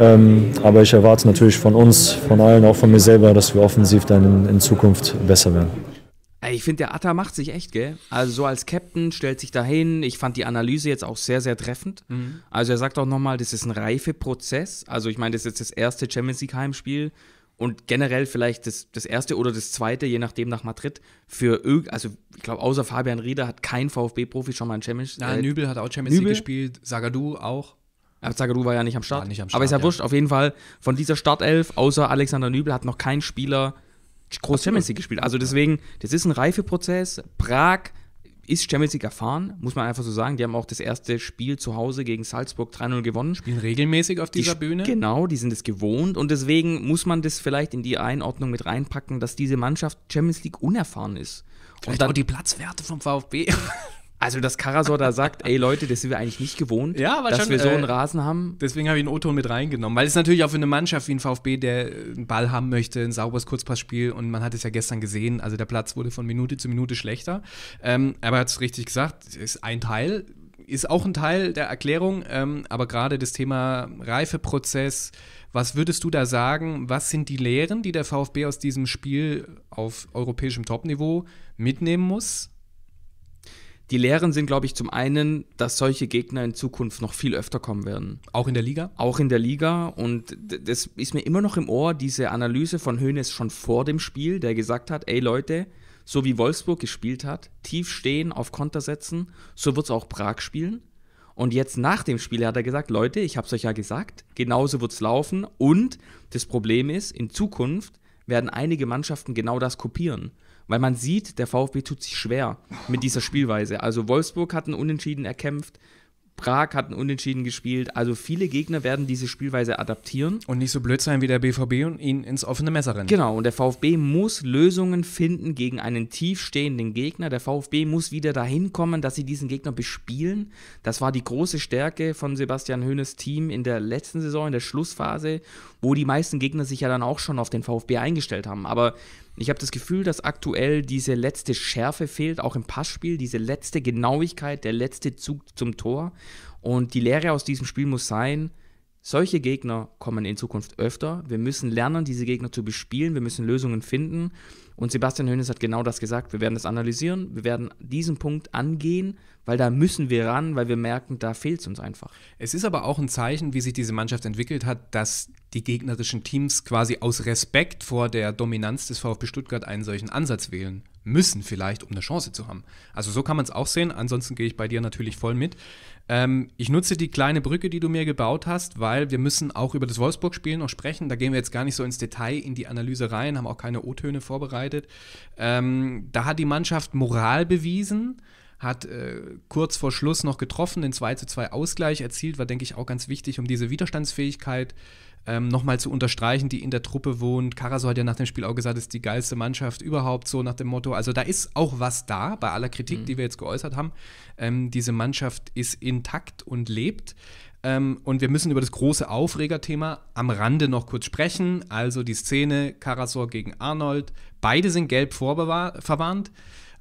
Ähm, aber ich erwarte natürlich von uns, von allen, auch von mir selber, dass wir offensiv dann in, in Zukunft besser werden ich finde, der Atta macht sich echt, gell? Also so als Captain stellt sich dahin. Ich fand die Analyse jetzt auch sehr, sehr treffend. Mhm. Also er sagt auch nochmal, das ist ein Reifeprozess. Also ich meine, das ist jetzt das erste Champions League Heimspiel und generell vielleicht das, das erste oder das zweite, je nachdem nach Madrid, für also ich glaube, außer Fabian Rieder hat kein VfB-Profi schon mal ein Champions League. Ja, äh, Nübel hat auch Champions League gespielt, Sagadu auch. Sagadu war ja nicht am Start. nicht am Start Aber ist ja, ja, wurscht, auf jeden Fall von dieser Startelf, außer Alexander Nübel, hat noch kein Spieler groß Absolut. Champions League gespielt. Also deswegen, das ist ein Reifeprozess. Prag ist Champions League erfahren, muss man einfach so sagen. Die haben auch das erste Spiel zu Hause gegen Salzburg 3-0 gewonnen. Spielen regelmäßig auf dieser die, Bühne. Genau, die sind es gewohnt und deswegen muss man das vielleicht in die Einordnung mit reinpacken, dass diese Mannschaft Champions League unerfahren ist. Vielleicht und dann auch die Platzwerte vom VfB. Also, dass Karasor da sagt, ey Leute, das sind wir eigentlich nicht gewohnt, ja, dass schon, wir so äh, einen äh, Rasen haben. Deswegen habe ich einen O-Ton mit reingenommen, weil es natürlich auch für eine Mannschaft wie ein VfB, der äh, einen Ball haben möchte, ein sauberes Kurzpassspiel und man hat es ja gestern gesehen, also der Platz wurde von Minute zu Minute schlechter. Ähm, aber er hat es richtig gesagt, ist ein Teil, ist auch ein Teil der Erklärung, ähm, aber gerade das Thema Reifeprozess, was würdest du da sagen? Was sind die Lehren, die der VfB aus diesem Spiel auf europäischem Topniveau mitnehmen muss? Die Lehren sind, glaube ich, zum einen, dass solche Gegner in Zukunft noch viel öfter kommen werden. Auch in der Liga? Auch in der Liga. Und das ist mir immer noch im Ohr, diese Analyse von Hoeneß schon vor dem Spiel, der gesagt hat, ey Leute, so wie Wolfsburg gespielt hat, tief stehen, auf Konter setzen, so wird es auch Prag spielen. Und jetzt nach dem Spiel hat er gesagt, Leute, ich habe es euch ja gesagt, genauso wird es laufen. Und das Problem ist, in Zukunft werden einige Mannschaften genau das kopieren weil man sieht, der VfB tut sich schwer mit dieser Spielweise. Also Wolfsburg hat einen Unentschieden erkämpft, Prag hat einen Unentschieden gespielt. Also viele Gegner werden diese Spielweise adaptieren. Und nicht so blöd sein wie der BVB und ihn ins offene Messer rennen. Genau, und der VfB muss Lösungen finden gegen einen tiefstehenden Gegner. Der VfB muss wieder dahin kommen, dass sie diesen Gegner bespielen. Das war die große Stärke von Sebastian Höhnes Team in der letzten Saison, in der Schlussphase, wo die meisten Gegner sich ja dann auch schon auf den VfB eingestellt haben. Aber ich habe das Gefühl, dass aktuell diese letzte Schärfe fehlt, auch im Passspiel, diese letzte Genauigkeit, der letzte Zug zum Tor. Und die Lehre aus diesem Spiel muss sein, solche Gegner kommen in Zukunft öfter. Wir müssen lernen, diese Gegner zu bespielen. Wir müssen Lösungen finden. Und Sebastian Hönes hat genau das gesagt. Wir werden das analysieren, wir werden diesen Punkt angehen, weil da müssen wir ran, weil wir merken, da fehlt es uns einfach. Es ist aber auch ein Zeichen, wie sich diese Mannschaft entwickelt hat, dass die gegnerischen Teams quasi aus Respekt vor der Dominanz des VfB Stuttgart einen solchen Ansatz wählen müssen, vielleicht, um eine Chance zu haben. Also so kann man es auch sehen. Ansonsten gehe ich bei dir natürlich voll mit. Ähm, ich nutze die kleine Brücke, die du mir gebaut hast, weil wir müssen auch über das Wolfsburg-Spiel noch sprechen. Da gehen wir jetzt gar nicht so ins Detail in die Analyse rein, haben auch keine O-Töne vorbereitet. Ähm, da hat die Mannschaft Moral bewiesen hat äh, kurz vor Schluss noch getroffen, den 2 zu 2 Ausgleich erzielt, war, denke ich, auch ganz wichtig, um diese Widerstandsfähigkeit ähm, nochmal zu unterstreichen, die in der Truppe wohnt. Karaso hat ja nach dem Spiel auch gesagt, ist die geilste Mannschaft überhaupt, so nach dem Motto. Also da ist auch was da, bei aller Kritik, mhm. die wir jetzt geäußert haben. Ähm, diese Mannschaft ist intakt und lebt. Ähm, und wir müssen über das große Aufregerthema am Rande noch kurz sprechen. Also die Szene Karasor gegen Arnold. Beide sind gelb vorbewahr- verwarnt.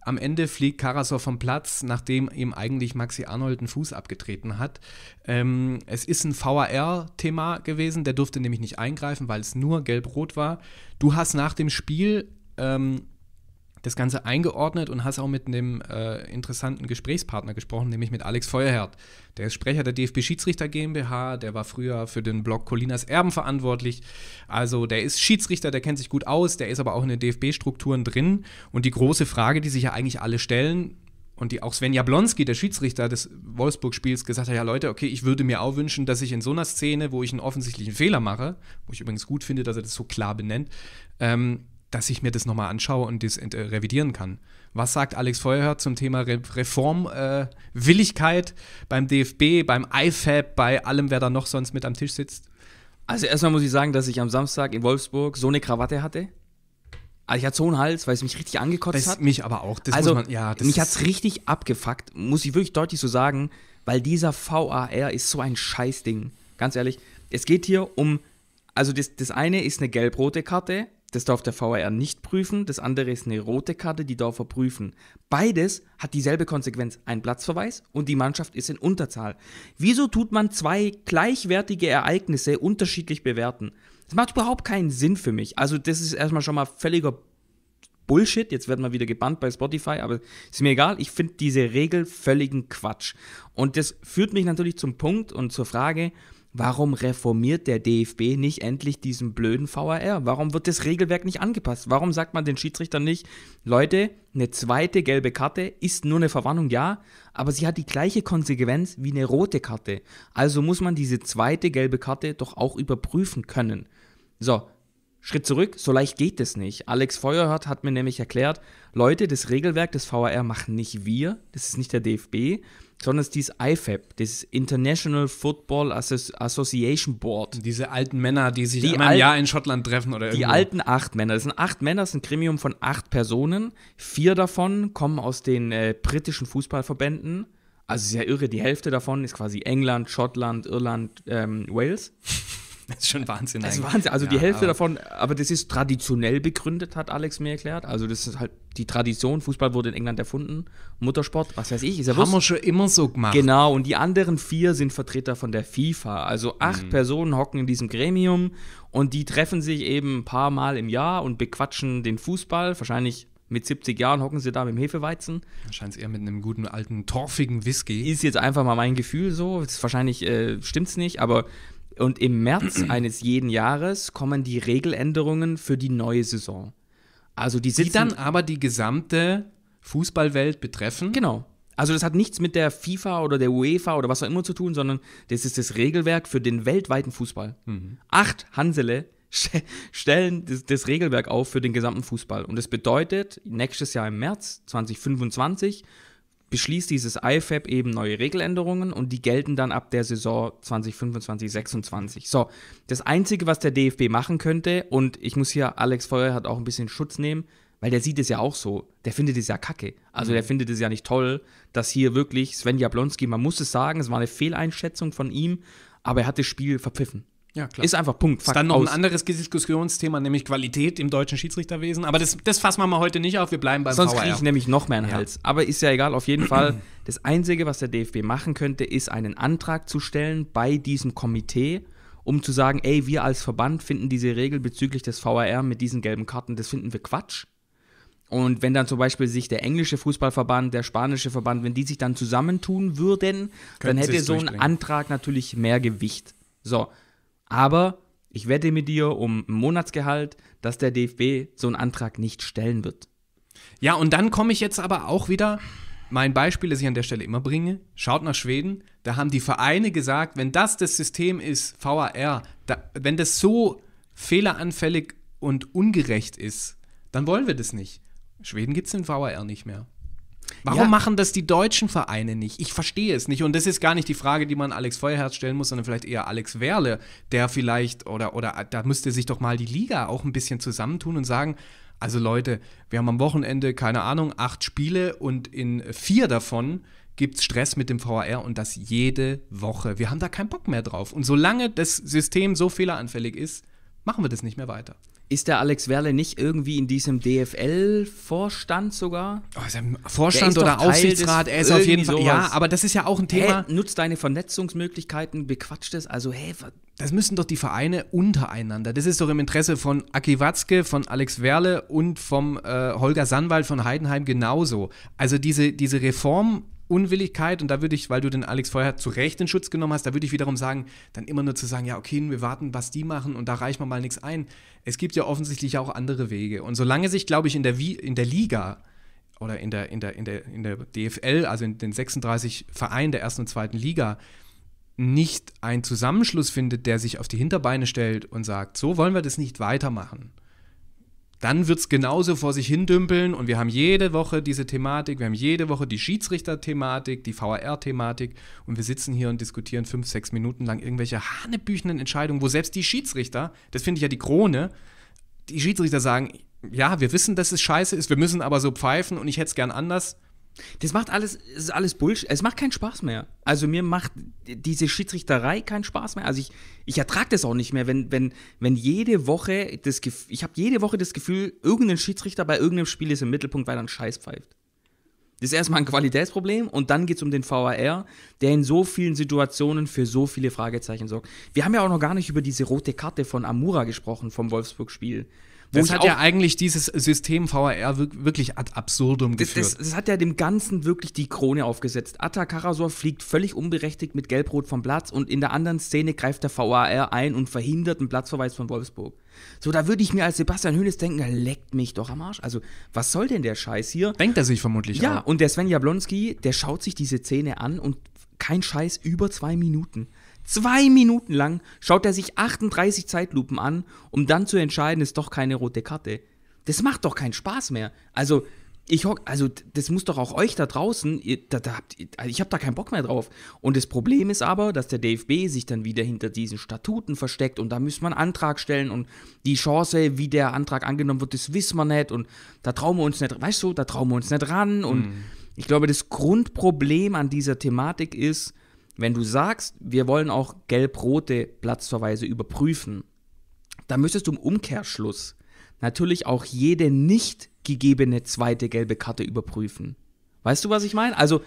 Am Ende fliegt Karasor vom Platz, nachdem ihm eigentlich Maxi Arnold einen Fuß abgetreten hat. Ähm, es ist ein VAR-Thema gewesen, der durfte nämlich nicht eingreifen, weil es nur gelb-rot war. Du hast nach dem Spiel ähm, das Ganze eingeordnet und hast auch mit einem äh, interessanten Gesprächspartner gesprochen, nämlich mit Alex Feuerherd. Der ist Sprecher der DFB Schiedsrichter GmbH, der war früher für den Blog Colinas Erben verantwortlich. Also der ist Schiedsrichter, der kennt sich gut aus, der ist aber auch in den DFB-Strukturen drin. Und die große Frage, die sich ja eigentlich alle stellen, und die auch Sven Jablonski, der Schiedsrichter des Wolfsburg-Spiels, gesagt hat, ja Leute, okay, ich würde mir auch wünschen, dass ich in so einer Szene, wo ich einen offensichtlichen Fehler mache, wo ich übrigens gut finde, dass er das so klar benennt, ähm, dass ich mir das nochmal anschaue und das äh, revidieren kann. Was sagt Alex Feuerherd zum Thema Re Reformwilligkeit äh, beim DFB, beim IFAB, bei allem, wer da noch sonst mit am Tisch sitzt? Also erstmal muss ich sagen, dass ich am Samstag in Wolfsburg so eine Krawatte hatte. Also ich hatte so einen Hals, weil es mich richtig angekotzt das hat. Mich aber auch. Das also man, ja, das mich hat es richtig abgefuckt, muss ich wirklich deutlich so sagen, weil dieser VAR ist so ein Scheißding. Ganz ehrlich, es geht hier um, also das, das eine ist eine gelb-rote Karte das darf der VAR nicht prüfen. Das andere ist eine rote Karte, die darf er prüfen. Beides hat dieselbe Konsequenz, ein Platzverweis und die Mannschaft ist in Unterzahl. Wieso tut man zwei gleichwertige Ereignisse unterschiedlich bewerten? Das macht überhaupt keinen Sinn für mich. Also das ist erstmal schon mal völliger Bullshit. Jetzt wird man wieder gebannt bei Spotify, aber ist mir egal. Ich finde diese Regel völligen Quatsch. Und das führt mich natürlich zum Punkt und zur Frage, Warum reformiert der DFB nicht endlich diesen blöden VAR? Warum wird das Regelwerk nicht angepasst? Warum sagt man den Schiedsrichtern nicht, Leute, eine zweite gelbe Karte ist nur eine Verwarnung, ja, aber sie hat die gleiche Konsequenz wie eine rote Karte. Also muss man diese zweite gelbe Karte doch auch überprüfen können. So, Schritt zurück, so leicht geht es nicht. Alex Feuerhardt hat mir nämlich erklärt, Leute, das Regelwerk des VAR machen nicht wir, das ist nicht der DFB, sondern es ist dieses IFAB, das International Football Association Board. Diese alten Männer, die sich die einmal im Jahr in Schottland treffen oder irgendwie. Die alten acht Männer. Das sind acht Männer, das ist ein Gremium von acht Personen. Vier davon kommen aus den äh, britischen Fußballverbänden. Also ist ja irre, die Hälfte davon ist quasi England, Schottland, Irland, ähm, Wales. Das ist schon Wahnsinn. Das ist Wahnsinn. Also ja, die Hälfte davon, aber das ist traditionell begründet, hat Alex mir erklärt. Also das ist halt die Tradition. Fußball wurde in England erfunden. Muttersport, was weiß ich. Ist ja Haben wir schon immer so gemacht. Genau. Und die anderen vier sind Vertreter von der FIFA. Also acht mhm. Personen hocken in diesem Gremium und die treffen sich eben ein paar Mal im Jahr und bequatschen den Fußball. Wahrscheinlich mit 70 Jahren hocken sie da mit dem Hefeweizen. Wahrscheinlich eher mit einem guten alten torfigen Whisky. Ist jetzt einfach mal mein Gefühl so. Ist wahrscheinlich äh, es nicht, aber und im März eines jeden Jahres kommen die Regeländerungen für die neue Saison. Also die, sitzen, die dann aber die gesamte Fußballwelt betreffen. Genau. Also das hat nichts mit der FIFA oder der UEFA oder was auch immer zu tun, sondern das ist das Regelwerk für den weltweiten Fußball. Mhm. Acht Hansele stellen das, das, Regelwerk auf für den gesamten Fußball. Und das bedeutet, nächstes Jahr im März 2025 beschließt dieses IFAB eben neue Regeländerungen und die gelten dann ab der Saison 2025, 26. So, das Einzige, was der DFB machen könnte, und ich muss hier Alex Feuerhardt auch ein bisschen Schutz nehmen, weil der sieht es ja auch so. Der findet es ja kacke. Also der mhm. findet es ja nicht toll, dass hier wirklich Sven Jablonski, man muss es sagen, es war eine Fehleinschätzung von ihm, aber er hat das Spiel verpfiffen. Ja, klar. Ist einfach Punkt. Ist Fakt, dann noch aus. ein anderes Diskussionsthema, nämlich Qualität im deutschen Schiedsrichterwesen. Aber das, das fassen wir mal heute nicht auf, wir bleiben beim Sonst kriege ich nämlich noch mehr einen ja. Hals. Aber ist ja egal, auf jeden Fall. Das Einzige, was der DFB machen könnte, ist einen Antrag zu stellen bei diesem Komitee, um zu sagen, ey, wir als Verband finden diese Regel bezüglich des VAR mit diesen gelben Karten, das finden wir Quatsch. Und wenn dann zum Beispiel sich der englische Fußballverband, der spanische Verband, wenn die sich dann zusammentun würden, Können dann hätte so ein Antrag natürlich mehr Gewicht. So, aber ich wette mit dir um ein Monatsgehalt, dass der DFB so einen Antrag nicht stellen wird. Ja, und dann komme ich jetzt aber auch wieder, mein Beispiel, das ich an der Stelle immer bringe, schaut nach Schweden, da haben die Vereine gesagt, wenn das das System ist, VAR, da, wenn das so fehleranfällig und ungerecht ist, dann wollen wir das nicht. Schweden gibt es den VAR nicht mehr. Warum ja. machen das die deutschen Vereine nicht? Ich verstehe es nicht. Und das ist gar nicht die Frage, die man Alex Feuerherz stellen muss, sondern vielleicht eher Alex Werle, der vielleicht, oder, oder da müsste sich doch mal die Liga auch ein bisschen zusammentun und sagen, also Leute, wir haben am Wochenende, keine Ahnung, acht Spiele und in vier davon gibt es Stress mit dem VAR und das jede Woche. Wir haben da keinen Bock mehr drauf. Und solange das System so fehleranfällig ist, machen wir das nicht mehr weiter. Ist der Alex Werle nicht irgendwie in diesem DFL-Vorstand sogar? Oh, Vorstand oder Aufsichtsrat, er ist auf jeden Fall. Sowas. Ja, aber das ist ja auch ein Thema. Hey, nutzt deine Vernetzungsmöglichkeiten, bequatscht es. Also, hey, das müssen doch die Vereine untereinander. Das ist doch im Interesse von Aki Watzke, von Alex Werle und vom äh, Holger Sandwald von Heidenheim genauso. Also diese, diese Reform Unwilligkeit, und da würde ich, weil du den Alex vorher zu Recht in Schutz genommen hast, da würde ich wiederum sagen, dann immer nur zu sagen, ja, okay, wir warten, was die machen und da reichen wir mal nichts ein. Es gibt ja offensichtlich auch andere Wege. Und solange sich, glaube ich, in der, in der Liga oder in der, in, der, in, der, in der DFL, also in den 36 Vereinen der ersten und zweiten Liga, nicht ein Zusammenschluss findet, der sich auf die Hinterbeine stellt und sagt, so wollen wir das nicht weitermachen dann wird es genauso vor sich hindümpeln und wir haben jede Woche diese Thematik, wir haben jede Woche die Schiedsrichter-Thematik, die VAR-Thematik und wir sitzen hier und diskutieren fünf, sechs Minuten lang irgendwelche hanebüchenden Entscheidungen, wo selbst die Schiedsrichter, das finde ich ja die Krone, die Schiedsrichter sagen, ja, wir wissen, dass es scheiße ist, wir müssen aber so pfeifen und ich hätte es gern anders. Das macht alles, ist alles Bullshit. Es macht keinen Spaß mehr. Also mir macht diese Schiedsrichterei keinen Spaß mehr. Also ich, ich ertrage das auch nicht mehr, wenn, wenn, wenn jede Woche das Gefühl, ich habe jede Woche das Gefühl, irgendein Schiedsrichter bei irgendeinem Spiel ist im Mittelpunkt, weil er einen Scheiß pfeift. Das ist erstmal ein Qualitätsproblem und dann geht es um den VAR, der in so vielen Situationen für so viele Fragezeichen sorgt. Wir haben ja auch noch gar nicht über diese rote Karte von Amura gesprochen vom Wolfsburg-Spiel. Das hat ja eigentlich dieses System VR wirklich ad absurdum geführt. Das, das, hat ja dem Ganzen wirklich die Krone aufgesetzt. Atta Karasor fliegt völlig unberechtigt mit Gelbrot vom Platz und in der anderen Szene greift der VAR ein und verhindert einen Platzverweis von Wolfsburg. So, da würde ich mir als Sebastian Hönes denken, er leckt mich doch am Arsch. Also, was soll denn der Scheiß hier? Denkt er sich vermutlich Ja, auch. und der Sven Jablonski, der schaut sich diese Szene an und kein Scheiß über zwei Minuten. Zwei Minuten lang schaut er sich 38 Zeitlupen an, um dann zu entscheiden, ist doch keine rote Karte. Das macht doch keinen Spaß mehr. Also, ich also das muss doch auch euch da draußen, ihr, da, da habt, also, ich habe da keinen Bock mehr drauf. Und das Problem ist aber, dass der DFB sich dann wieder hinter diesen Statuten versteckt und da müsste man einen Antrag stellen und die Chance, wie der Antrag angenommen wird, das wissen wir nicht und da trauen wir uns nicht, weißt du, da trauen wir uns nicht ran. Und mhm. ich glaube, das Grundproblem an dieser Thematik ist, wenn du sagst, wir wollen auch gelb-rote Platzverweise überprüfen, dann müsstest du im Umkehrschluss natürlich auch jede nicht gegebene zweite gelbe Karte überprüfen. Weißt du, was ich meine? Also,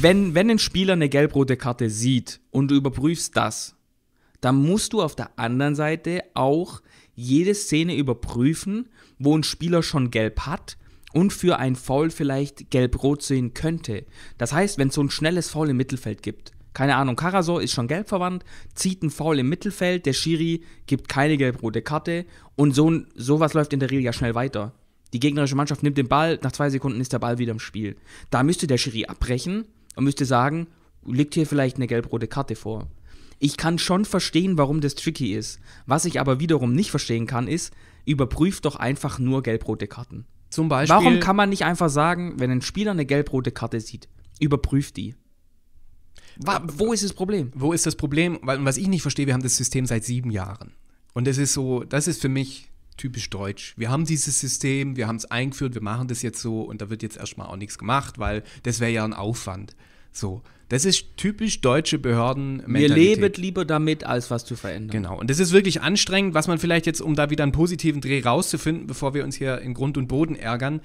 wenn, wenn ein Spieler eine gelb-rote Karte sieht und du überprüfst das, dann musst du auf der anderen Seite auch jede Szene überprüfen, wo ein Spieler schon gelb hat und für ein Foul vielleicht gelb-rot sehen könnte. Das heißt, wenn es so ein schnelles Foul im Mittelfeld gibt, keine Ahnung, Karasor ist schon gelb verwandt, zieht ein Foul im Mittelfeld, der Schiri gibt keine gelb-rote Karte und so, sowas läuft in der Regel ja schnell weiter. Die gegnerische Mannschaft nimmt den Ball, nach zwei Sekunden ist der Ball wieder im Spiel. Da müsste der Schiri abbrechen und müsste sagen, liegt hier vielleicht eine gelb-rote Karte vor. Ich kann schon verstehen, warum das tricky ist. Was ich aber wiederum nicht verstehen kann, ist, überprüft doch einfach nur gelb-rote Karten. Zum Beispiel. Warum kann man nicht einfach sagen, wenn ein Spieler eine gelb-rote Karte sieht, überprüft die? Äh, wo ist das Problem? Wo ist das Problem? Weil, was ich nicht verstehe, wir haben das System seit sieben Jahren. Und es ist so, das ist für mich typisch deutsch. Wir haben dieses System, wir haben es eingeführt, wir machen das jetzt so und da wird jetzt erstmal auch nichts gemacht, weil das wäre ja ein Aufwand. So, das ist typisch deutsche Behörden. Mir lebet lieber damit, als was zu verändern. Genau, und das ist wirklich anstrengend, was man vielleicht jetzt, um da wieder einen positiven Dreh rauszufinden, bevor wir uns hier in Grund und Boden ärgern.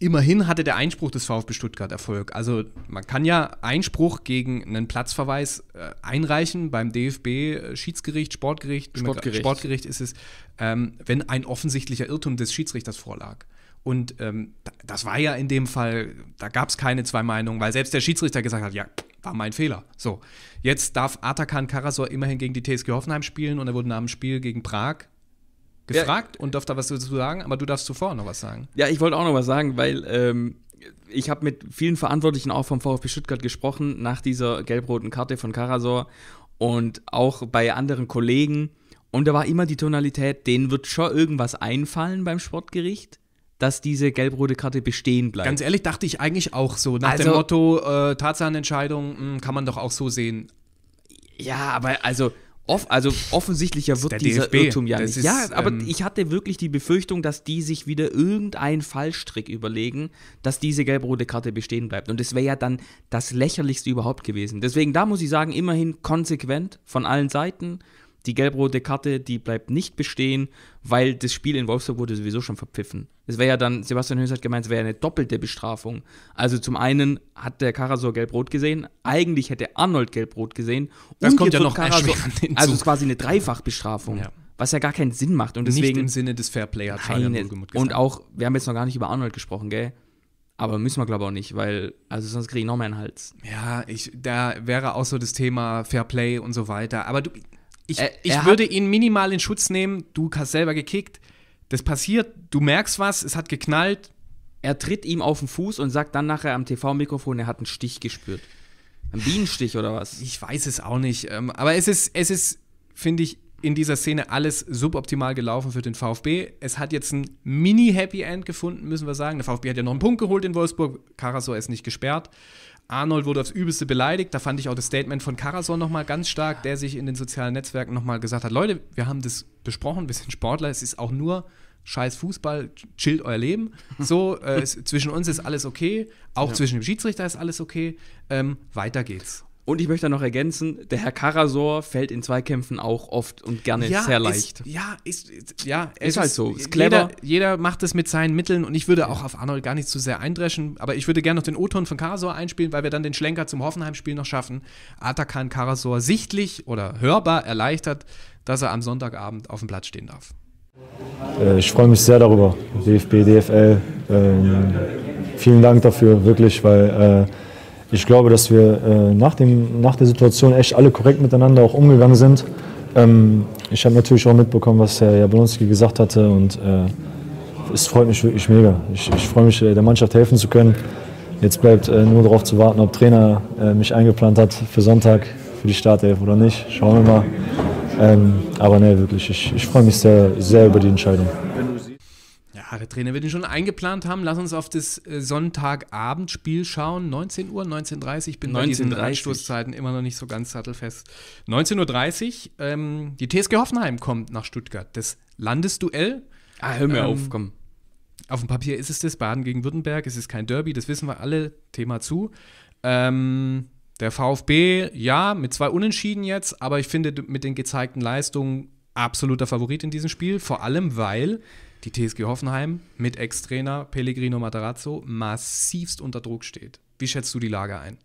Immerhin hatte der Einspruch des VfB Stuttgart Erfolg. Also man kann ja Einspruch gegen einen Platzverweis äh, einreichen beim DFB, äh, Schiedsgericht, Sportgericht. Sportgericht, Sportgericht ist es, ähm, wenn ein offensichtlicher Irrtum des Schiedsrichters vorlag. Und ähm, das war ja in dem Fall, da gab es keine zwei Meinungen, weil selbst der Schiedsrichter gesagt hat, ja, war mein Fehler. So, jetzt darf Atakan Karasor immerhin gegen die TSG Hoffenheim spielen und er wurde nach dem Spiel gegen Prag gefragt ja. und darf da was dazu sagen, aber du darfst zuvor noch was sagen. Ja, ich wollte auch noch was sagen, weil ähm, ich habe mit vielen Verantwortlichen auch vom VfB Stuttgart gesprochen nach dieser gelb-roten Karte von Karasor und auch bei anderen Kollegen. Und da war immer die Tonalität, denen wird schon irgendwas einfallen beim Sportgericht dass diese gelb-rote Karte bestehen bleibt. Ganz ehrlich, dachte ich eigentlich auch so. Nach also, dem Motto, äh, Tatsachenentscheidung mh, hm, kann man doch auch so sehen. Ja, aber also, off, also offensichtlicher wird dieser DFB. Irrtum ja das nicht. Ist, ja, aber ähm, ich hatte wirklich die Befürchtung, dass die sich wieder irgendeinen Fallstrick überlegen, dass diese gelb-rote Karte bestehen bleibt. Und das wäre ja dann das lächerlichste überhaupt gewesen. Deswegen, da muss ich sagen, immerhin konsequent von allen Seiten die gelb-rote Karte, die bleibt nicht bestehen, weil das Spiel in Wolfsburg wurde sowieso schon verpfiffen. Es wäre ja dann, Sebastian Hönes hat gemeint, es wäre eine doppelte Bestrafung. Also zum einen hat der Karasor gelb-rot gesehen, eigentlich hätte Arnold gelb-rot gesehen. Und Das kommt ja noch Karasor, Also es ist quasi eine Dreifachbestrafung. Ja. Was ja gar keinen Sinn macht. Und deswegen, Nicht im Sinne des Fairplay hat Fabian gesagt. Und auch, wir haben jetzt noch gar nicht über Arnold gesprochen, gell? Aber müssen wir, glaube ich, auch nicht, weil, also sonst kriege ich noch mehr einen Hals. Ja, ich, da wäre auch so das Thema Fair Play und so weiter. Aber du, ich, er, ich er würde ihn minimal in Schutz nehmen. Du hast selber gekickt. Das passiert. Du merkst was. Es hat geknallt. Er tritt ihm auf den Fuß und sagt dann nachher am TV-Mikrofon, er hat einen Stich gespürt. Ein Bienenstich oder was? Ich weiß es auch nicht. Ähm, aber es ist, es ist, finde ich, in dieser Szene alles suboptimal gelaufen für den VfB. Es hat jetzt ein Mini-Happy End gefunden, müssen wir sagen. Der VfB hat ja noch einen Punkt geholt in Wolfsburg. Karasor ist nicht gesperrt. Arnold wurde aufs Übelste beleidigt. Da fand ich auch das Statement von Carason nochmal ganz stark, der sich in den sozialen Netzwerken nochmal gesagt hat: Leute, wir haben das besprochen, wir sind Sportler, es ist auch nur scheiß Fußball, chillt euer Leben. So, äh, es, zwischen uns ist alles okay, auch ja. zwischen dem Schiedsrichter ist alles okay. Ähm, weiter geht's. Und ich möchte noch ergänzen, der Herr Karasor fällt in Zweikämpfen auch oft und gerne ja, sehr leicht. Ist, ja, ist, ist, ja, ist halt so. Ist clever. Jeder, jeder, macht es mit seinen Mitteln und ich würde auch auf Arnold gar nicht zu so sehr eindreschen, aber ich würde gerne noch den O-Ton von Karasor einspielen, weil wir dann den Schlenker zum Hoffenheim-Spiel noch schaffen. Atakan Karasor sichtlich oder hörbar erleichtert, dass er am Sonntagabend auf dem Platz stehen darf. Äh, ich freue mich sehr darüber. DFB, DFL, ähm, vielen Dank dafür, wirklich, weil. Äh, ich glaube, dass wir äh, nach, dem, nach der Situation echt alle korrekt miteinander auch umgegangen sind. Ähm, ich habe natürlich auch mitbekommen, was Herr Jablonski gesagt hatte und äh, es freut mich wirklich mega. Ich, ich freue mich, äh, der Mannschaft helfen zu können. Jetzt bleibt äh, nur darauf zu warten, ob Trainer äh, mich eingeplant hat für Sonntag, für die Startelf oder nicht. Schauen wir mal. Ähm, aber ne, wirklich, ich, ich freue mich sehr, sehr über die Entscheidung der trainer wird ihn schon eingeplant haben. Lass uns auf das äh, Sonntagabendspiel schauen. 19 Uhr, 19.30 Uhr. Ich Bin 19 bei diesen Anstoßzeiten immer noch nicht so ganz sattelfest. 19.30 Uhr. Ähm, die TSG Hoffenheim kommt nach Stuttgart. Das Landesduell. Ah, hör mir ähm, auf, komm. Auf dem Papier ist es das. Baden gegen Württemberg. Es ist kein Derby, das wissen wir alle. Thema zu. Ähm, der VfB, ja, mit zwei Unentschieden jetzt, aber ich finde mit den gezeigten Leistungen absoluter Favorit in diesem Spiel. Vor allem, weil die TSG Hoffenheim mit Ex-Trainer Pellegrino Matarazzo massivst unter Druck steht. Wie schätzt du die Lage ein?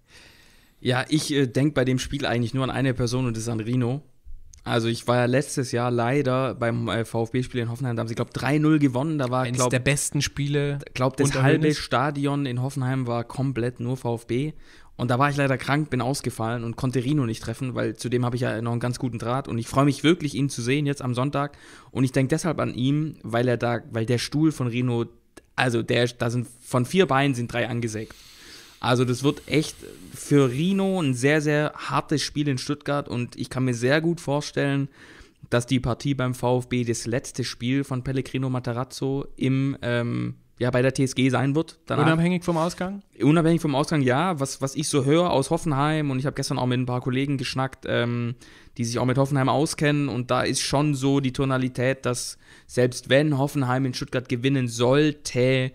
Ja, ich äh, denke bei dem Spiel eigentlich nur an eine Person und das ist an Rino. Also ich war ja letztes Jahr leider beim äh, VfB-Spiel in Hoffenheim, da haben sie, glaube ich, 3-0 gewonnen. Da war, Eines der besten Spiele. Ich glaube, das halbe Stadion in Hoffenheim war komplett nur VfB. Und da war ich leider krank, bin ausgefallen und konnte Rino nicht treffen, weil zudem habe ich ja noch einen ganz guten Draht und ich freue mich wirklich, ihn zu sehen jetzt am Sonntag. Und ich denke deshalb an ihn, weil er da, weil der Stuhl von Rino, also der, da sind von vier Beinen sind drei angesägt. Also das wird echt für Rino ein sehr, sehr hartes Spiel in Stuttgart und ich kann mir sehr gut vorstellen, dass die Partie beim VfB das letzte Spiel von Pellegrino Matarazzo im ähm, ja bei der TSG sein wird. Danach. Unabhängig vom Ausgang? Unabhängig vom Ausgang, ja. Was, was ich so höre aus Hoffenheim und ich habe gestern auch mit ein paar Kollegen geschnackt, ähm, die sich auch mit Hoffenheim auskennen und da ist schon so die Tonalität, dass selbst wenn Hoffenheim in Stuttgart gewinnen sollte,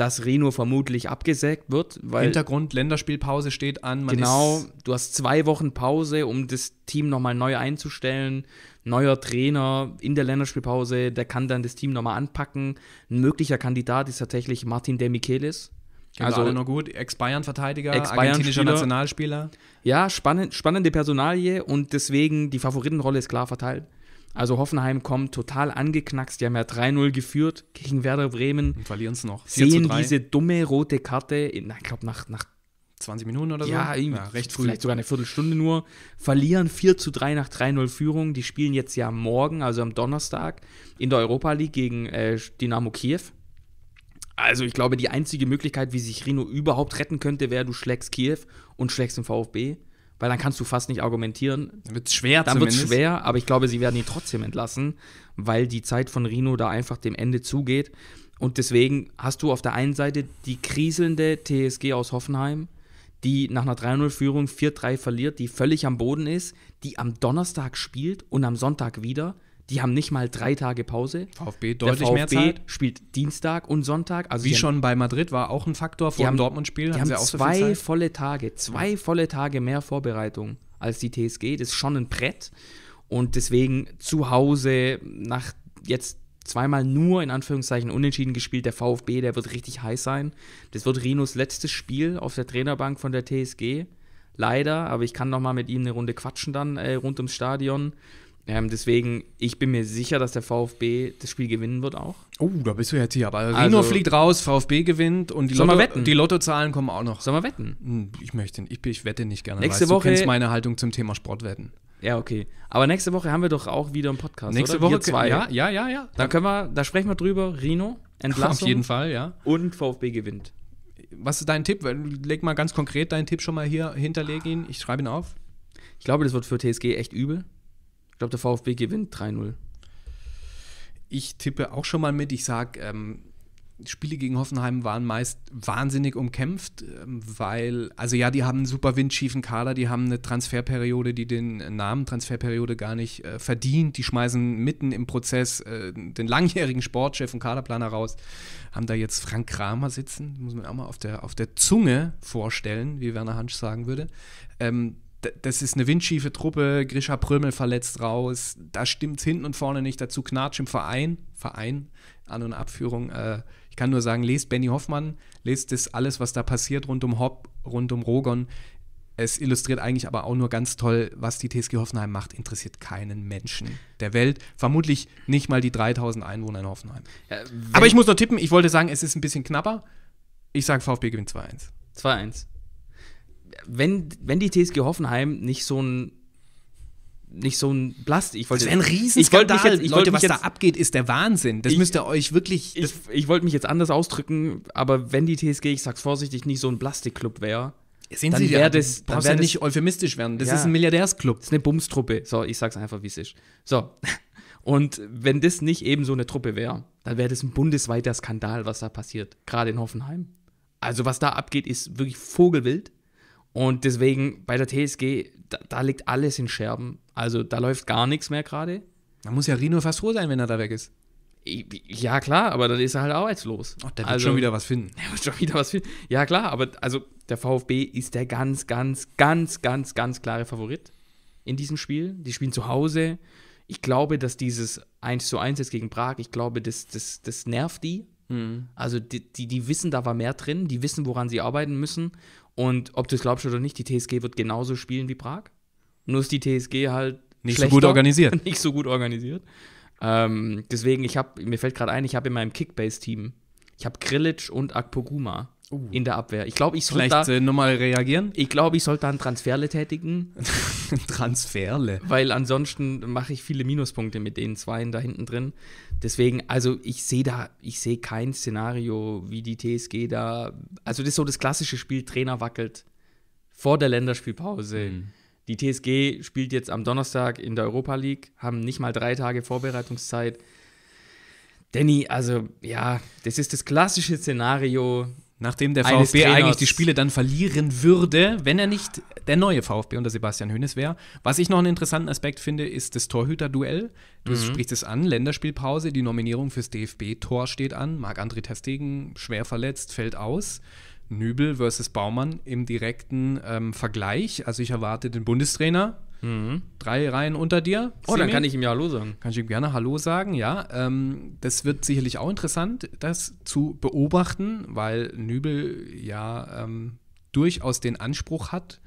dass Reno vermutlich abgesägt wird. Weil Hintergrund, Länderspielpause steht an. genau, du hast zwei Wochen Pause, um das Team nochmal neu einzustellen. Neuer Trainer in der Länderspielpause, der kann dann das Team nochmal anpacken. Ein möglicher Kandidat ist tatsächlich Martin De Michelis. Genau, also alle noch gut, Ex-Bayern-Verteidiger, Ex argentinischer Nationalspieler. Ja, spannend, spannende Personalie und deswegen die Favoritenrolle ist klar verteilt. Also Hoffenheim kommt total angeknackst. Die haben ja 3-0 geführt gegen Werder Bremen. Und verlieren es noch. Sehen diese dumme rote Karte, in, ich glaube, nach, nach 20 Minuten oder so. Ja, ja recht früh. Vielleicht sogar eine Viertelstunde nur. Verlieren 4 3 nach 3-0 Führung. Die spielen jetzt ja morgen, also am Donnerstag, in der Europa League gegen äh, Dynamo Kiew. Also ich glaube, die einzige Möglichkeit, wie sich Rino überhaupt retten könnte, wäre, du schlägst Kiew und schlägst den VfB weil dann kannst du fast nicht argumentieren. Dann wird es schwer, Dann wird schwer, aber ich glaube, sie werden ihn trotzdem entlassen, weil die Zeit von Rino da einfach dem Ende zugeht. Und deswegen hast du auf der einen Seite die kriselnde TSG aus Hoffenheim, die nach einer 3-0-Führung 4-3 verliert, die völlig am Boden ist, die am Donnerstag spielt und am Sonntag wieder. Die haben nicht mal drei Tage Pause. VfB deutlich VfB mehr Zeit. spielt Dienstag und Sonntag. Also Wie schon haben, bei Madrid war auch ein Faktor vor dem Dortmund-Spiel. Die haben, haben auch zwei so volle Tage, zwei volle Tage mehr Vorbereitung als die TSG. Das ist schon ein Brett. Und deswegen zu Hause nach jetzt zweimal nur in Anführungszeichen unentschieden gespielt. Der VfB, der wird richtig heiß sein. Das wird Rinos letztes Spiel auf der Trainerbank von der TSG. Leider, aber ich kann noch mal mit ihm eine Runde quatschen dann äh, rund ums Stadion. Ähm, deswegen, ich bin mir sicher, dass der VfB das Spiel gewinnen wird auch. Oh, da bist du jetzt hier. Aber also Rino fliegt raus, VfB gewinnt und die, Lotto, wetten? die Lottozahlen kommen auch noch. Sollen wir wetten? Hm, ich möchte, ich, ich wette nicht gerne. Nächste weißt, Woche. Du meine Haltung zum Thema Sportwetten. Ja, okay. Aber nächste Woche haben wir doch auch wieder einen Podcast. Nächste oder? Woche wir zwei. Ja, ja, ja, ja. Da können wir, da sprechen wir drüber. Rino, Entlassung. Auf jeden Fall, ja. Und VfB gewinnt. Was ist dein Tipp? Leg mal ganz konkret deinen Tipp schon mal hier, hinterleg ihn. Ich schreibe ihn auf. Ich glaube, das wird für TSG echt übel glaube, der VfB gewinnt 3-0. Ich tippe auch schon mal mit. Ich sage, ähm, Spiele gegen Hoffenheim waren meist wahnsinnig umkämpft, ähm, weil, also ja, die haben einen super windschiefen Kader, die haben eine Transferperiode, die den Namen Transferperiode gar nicht äh, verdient. Die schmeißen mitten im Prozess äh, den langjährigen Sportchef und Kaderplaner raus, haben da jetzt Frank Kramer sitzen, muss man auch mal auf der, auf der Zunge vorstellen, wie Werner Hansch sagen würde. Ähm, das ist eine windschiefe Truppe, Grisha Prömel verletzt raus, da stimmt's hinten und vorne nicht, dazu Knatsch im Verein, Verein, An- und Abführung. Äh, ich kann nur sagen, lest Benny Hoffmann, lest das alles, was da passiert rund um Hopp, rund um Rogon. Es illustriert eigentlich aber auch nur ganz toll, was die TSG Hoffenheim macht, interessiert keinen Menschen der Welt. Vermutlich nicht mal die 3000 Einwohner in Hoffenheim. Ja, aber ich muss noch tippen, ich wollte sagen, es ist ein bisschen knapper. Ich sage, VfB gewinnt 2-1. 2-1 wenn, wenn die TSG Hoffenheim nicht so ein nicht so ein Blast. Ich wollte, das wäre ein Riesenskandal. Ich jetzt, ich Leute, was jetzt, da abgeht, ist der Wahnsinn. Das ich, müsst ihr euch wirklich. Ich, ich wollte mich jetzt anders ausdrücken, aber wenn die TSG, ich sag's vorsichtig, nicht so ein Plastikclub wäre. dann wäre wär das, dann wär das, nicht euphemistisch werden. Das ja, ist ein Milliardärsclub. Das ist eine Bumstruppe. So, ich sag's einfach, wie es ist. So. Und wenn das nicht eben so eine Truppe wäre, dann wäre das ein bundesweiter Skandal, was da passiert. Gerade in Hoffenheim. Also, was da abgeht, ist wirklich vogelwild. Und deswegen bei der TSG, da, da liegt alles in Scherben. Also da läuft gar nichts mehr gerade. Da muss ja Rino fast froh sein, wenn er da weg ist. Ja, klar, aber dann ist er halt arbeitslos. Oh, der wird also, schon wieder was finden. Der wird schon wieder was finden. Ja, klar, aber also der VfB ist der ganz, ganz, ganz, ganz, ganz klare Favorit in diesem Spiel. Die spielen zu Hause. Ich glaube, dass dieses 1 zu 1 jetzt gegen Prag, ich glaube, das, das, das nervt die. Mhm. Also die, die, die wissen, da war mehr drin, die wissen, woran sie arbeiten müssen. Und ob du es glaubst oder nicht, die TSG wird genauso spielen wie Prag. Nur ist die TSG halt nicht so gut organisiert. Nicht so gut organisiert. Ähm, deswegen, ich habe, mir fällt gerade ein, ich habe in meinem Kickbase-Team, ich habe Grillitsch und Akpoguma uh. in der Abwehr. Ich glaube, ich sollte Vielleicht äh, nochmal reagieren? Ich glaube, ich sollte dann Transferle tätigen. Transferle? Weil ansonsten mache ich viele Minuspunkte mit den Zweien da hinten drin. Deswegen, also ich sehe da, ich sehe kein Szenario, wie die TSG da. Also das ist so das klassische Spiel, Trainer wackelt vor der Länderspielpause. Mhm. Die TSG spielt jetzt am Donnerstag in der Europa League, haben nicht mal drei Tage Vorbereitungszeit. Danny, also ja, das ist das klassische Szenario, Nachdem der VfB eigentlich die Spiele dann verlieren würde, wenn er nicht der neue VfB unter Sebastian Hönes wäre. Was ich noch einen interessanten Aspekt finde, ist das Torhüter-Duell. Du mhm. sprichst es an, Länderspielpause, die Nominierung fürs DFB-Tor steht an. Marc-André Terstegen, schwer verletzt, fällt aus. Nübel versus Baumann im direkten ähm, Vergleich. Also ich erwarte den Bundestrainer Mhm. Drei Reihen unter dir. Oh, Semi. dann kann ich ihm ja Hallo sagen. Kann ich ihm gerne Hallo sagen, ja. Ähm, das wird sicherlich auch interessant, das zu beobachten, weil Nübel ja ähm, durchaus den Anspruch hat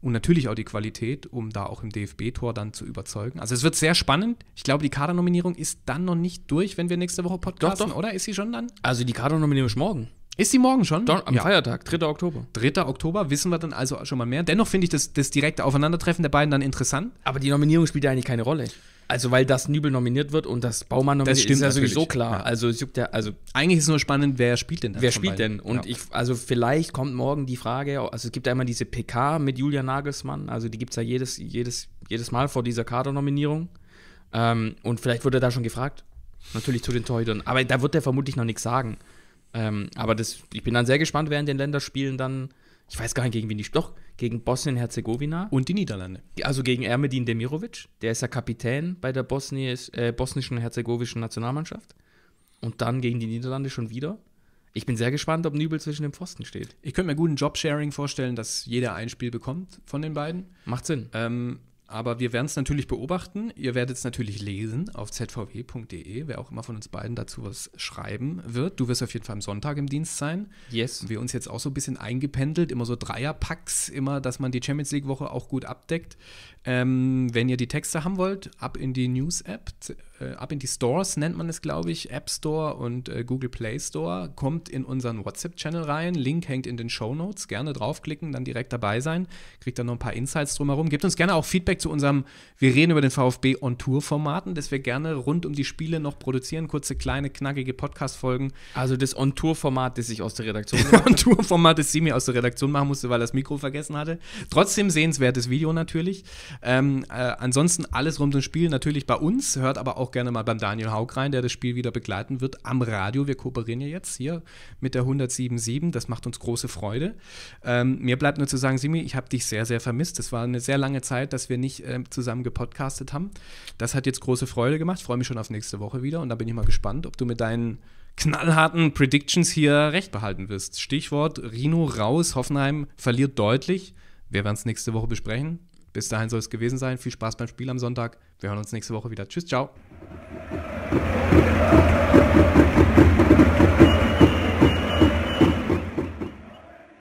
und natürlich auch die Qualität, um da auch im DFB-Tor dann zu überzeugen. Also es wird sehr spannend. Ich glaube, die Kadernominierung ist dann noch nicht durch, wenn wir nächste Woche podcasten, doch, doch. oder? Ist sie schon dann? Also die Kadernominierung ist morgen. Ist die morgen schon? Don am ja. Feiertag, 3. Oktober. 3. Oktober, wissen wir dann also schon mal mehr. Dennoch finde ich das, das direkte Aufeinandertreffen der beiden dann interessant. Aber die Nominierung spielt ja eigentlich keine Rolle. Also, weil das Nübel nominiert wird und das Baumann nominiert wird. das stimmt ist ja sowieso klar. Ja. Also, es juckt ja, also. Eigentlich ist nur spannend, wer spielt denn das? Wer spielt denn? Und ja. ich, also, vielleicht kommt morgen die Frage, also, es gibt ja immer diese PK mit Julia Nagelsmann, also, die gibt es ja jedes, jedes, jedes Mal vor dieser Kadernominierung. Ähm, und vielleicht wurde da schon gefragt. Natürlich zu den Torhütern. Aber da wird er vermutlich noch nichts sagen. Ähm, aber das, ich bin dann sehr gespannt, wer in den Länderspielen dann, ich weiß gar nicht, gegen wen die, doch, gegen Bosnien-Herzegowina. Und die Niederlande. Also gegen Ermedin Demirovic, der ist ja Kapitän bei der Bosnies, äh, bosnischen herzegowischen Nationalmannschaft. Und dann gegen die Niederlande schon wieder. Ich bin sehr gespannt, ob Nübel zwischen dem Pfosten steht. Ich könnte mir guten Job-Sharing vorstellen, dass jeder ein Spiel bekommt von den beiden. Macht Sinn. Ähm, aber wir werden es natürlich beobachten. Ihr werdet es natürlich lesen auf zvw.de, wer auch immer von uns beiden dazu was schreiben wird. Du wirst auf jeden Fall am Sonntag im Dienst sein. Yes. Wir uns jetzt auch so ein bisschen eingependelt, immer so Dreierpacks, immer, dass man die Champions League-Woche auch gut abdeckt. Ähm, wenn ihr die Texte haben wollt, ab in die News-App, äh, ab in die Stores nennt man es, glaube ich, App Store und äh, Google Play Store. Kommt in unseren WhatsApp-Channel rein. Link hängt in den Show Notes. Gerne draufklicken, dann direkt dabei sein. Kriegt dann noch ein paar Insights drumherum. Gebt uns gerne auch Feedback zu unserem Wir reden über den VfB on Tour Formaten, das wir gerne rund um die Spiele noch produzieren. Kurze, kleine, knackige Podcast-Folgen. Also das on Tour Format, das ich aus der Redaktion On Tour Format, das sie mir aus der Redaktion machen musste, weil das Mikro vergessen hatte. Trotzdem sehenswertes Video natürlich. Ähm, äh, ansonsten alles rund ums Spiel natürlich bei uns. Hört aber auch gerne mal beim Daniel Haug rein, der das Spiel wieder begleiten wird am Radio. Wir kooperieren ja jetzt hier mit der 107.7. Das macht uns große Freude. Ähm, mir bleibt nur zu sagen, Simi, ich habe dich sehr, sehr vermisst. Es war eine sehr lange Zeit, dass wir nicht nicht äh, zusammen gepodcastet haben. Das hat jetzt große Freude gemacht. Freue mich schon auf nächste Woche wieder und da bin ich mal gespannt, ob du mit deinen knallharten Predictions hier recht behalten wirst. Stichwort Rino raus, Hoffenheim verliert deutlich. Wir werden es nächste Woche besprechen. Bis dahin soll es gewesen sein. Viel Spaß beim Spiel am Sonntag. Wir hören uns nächste Woche wieder. Tschüss, ciao.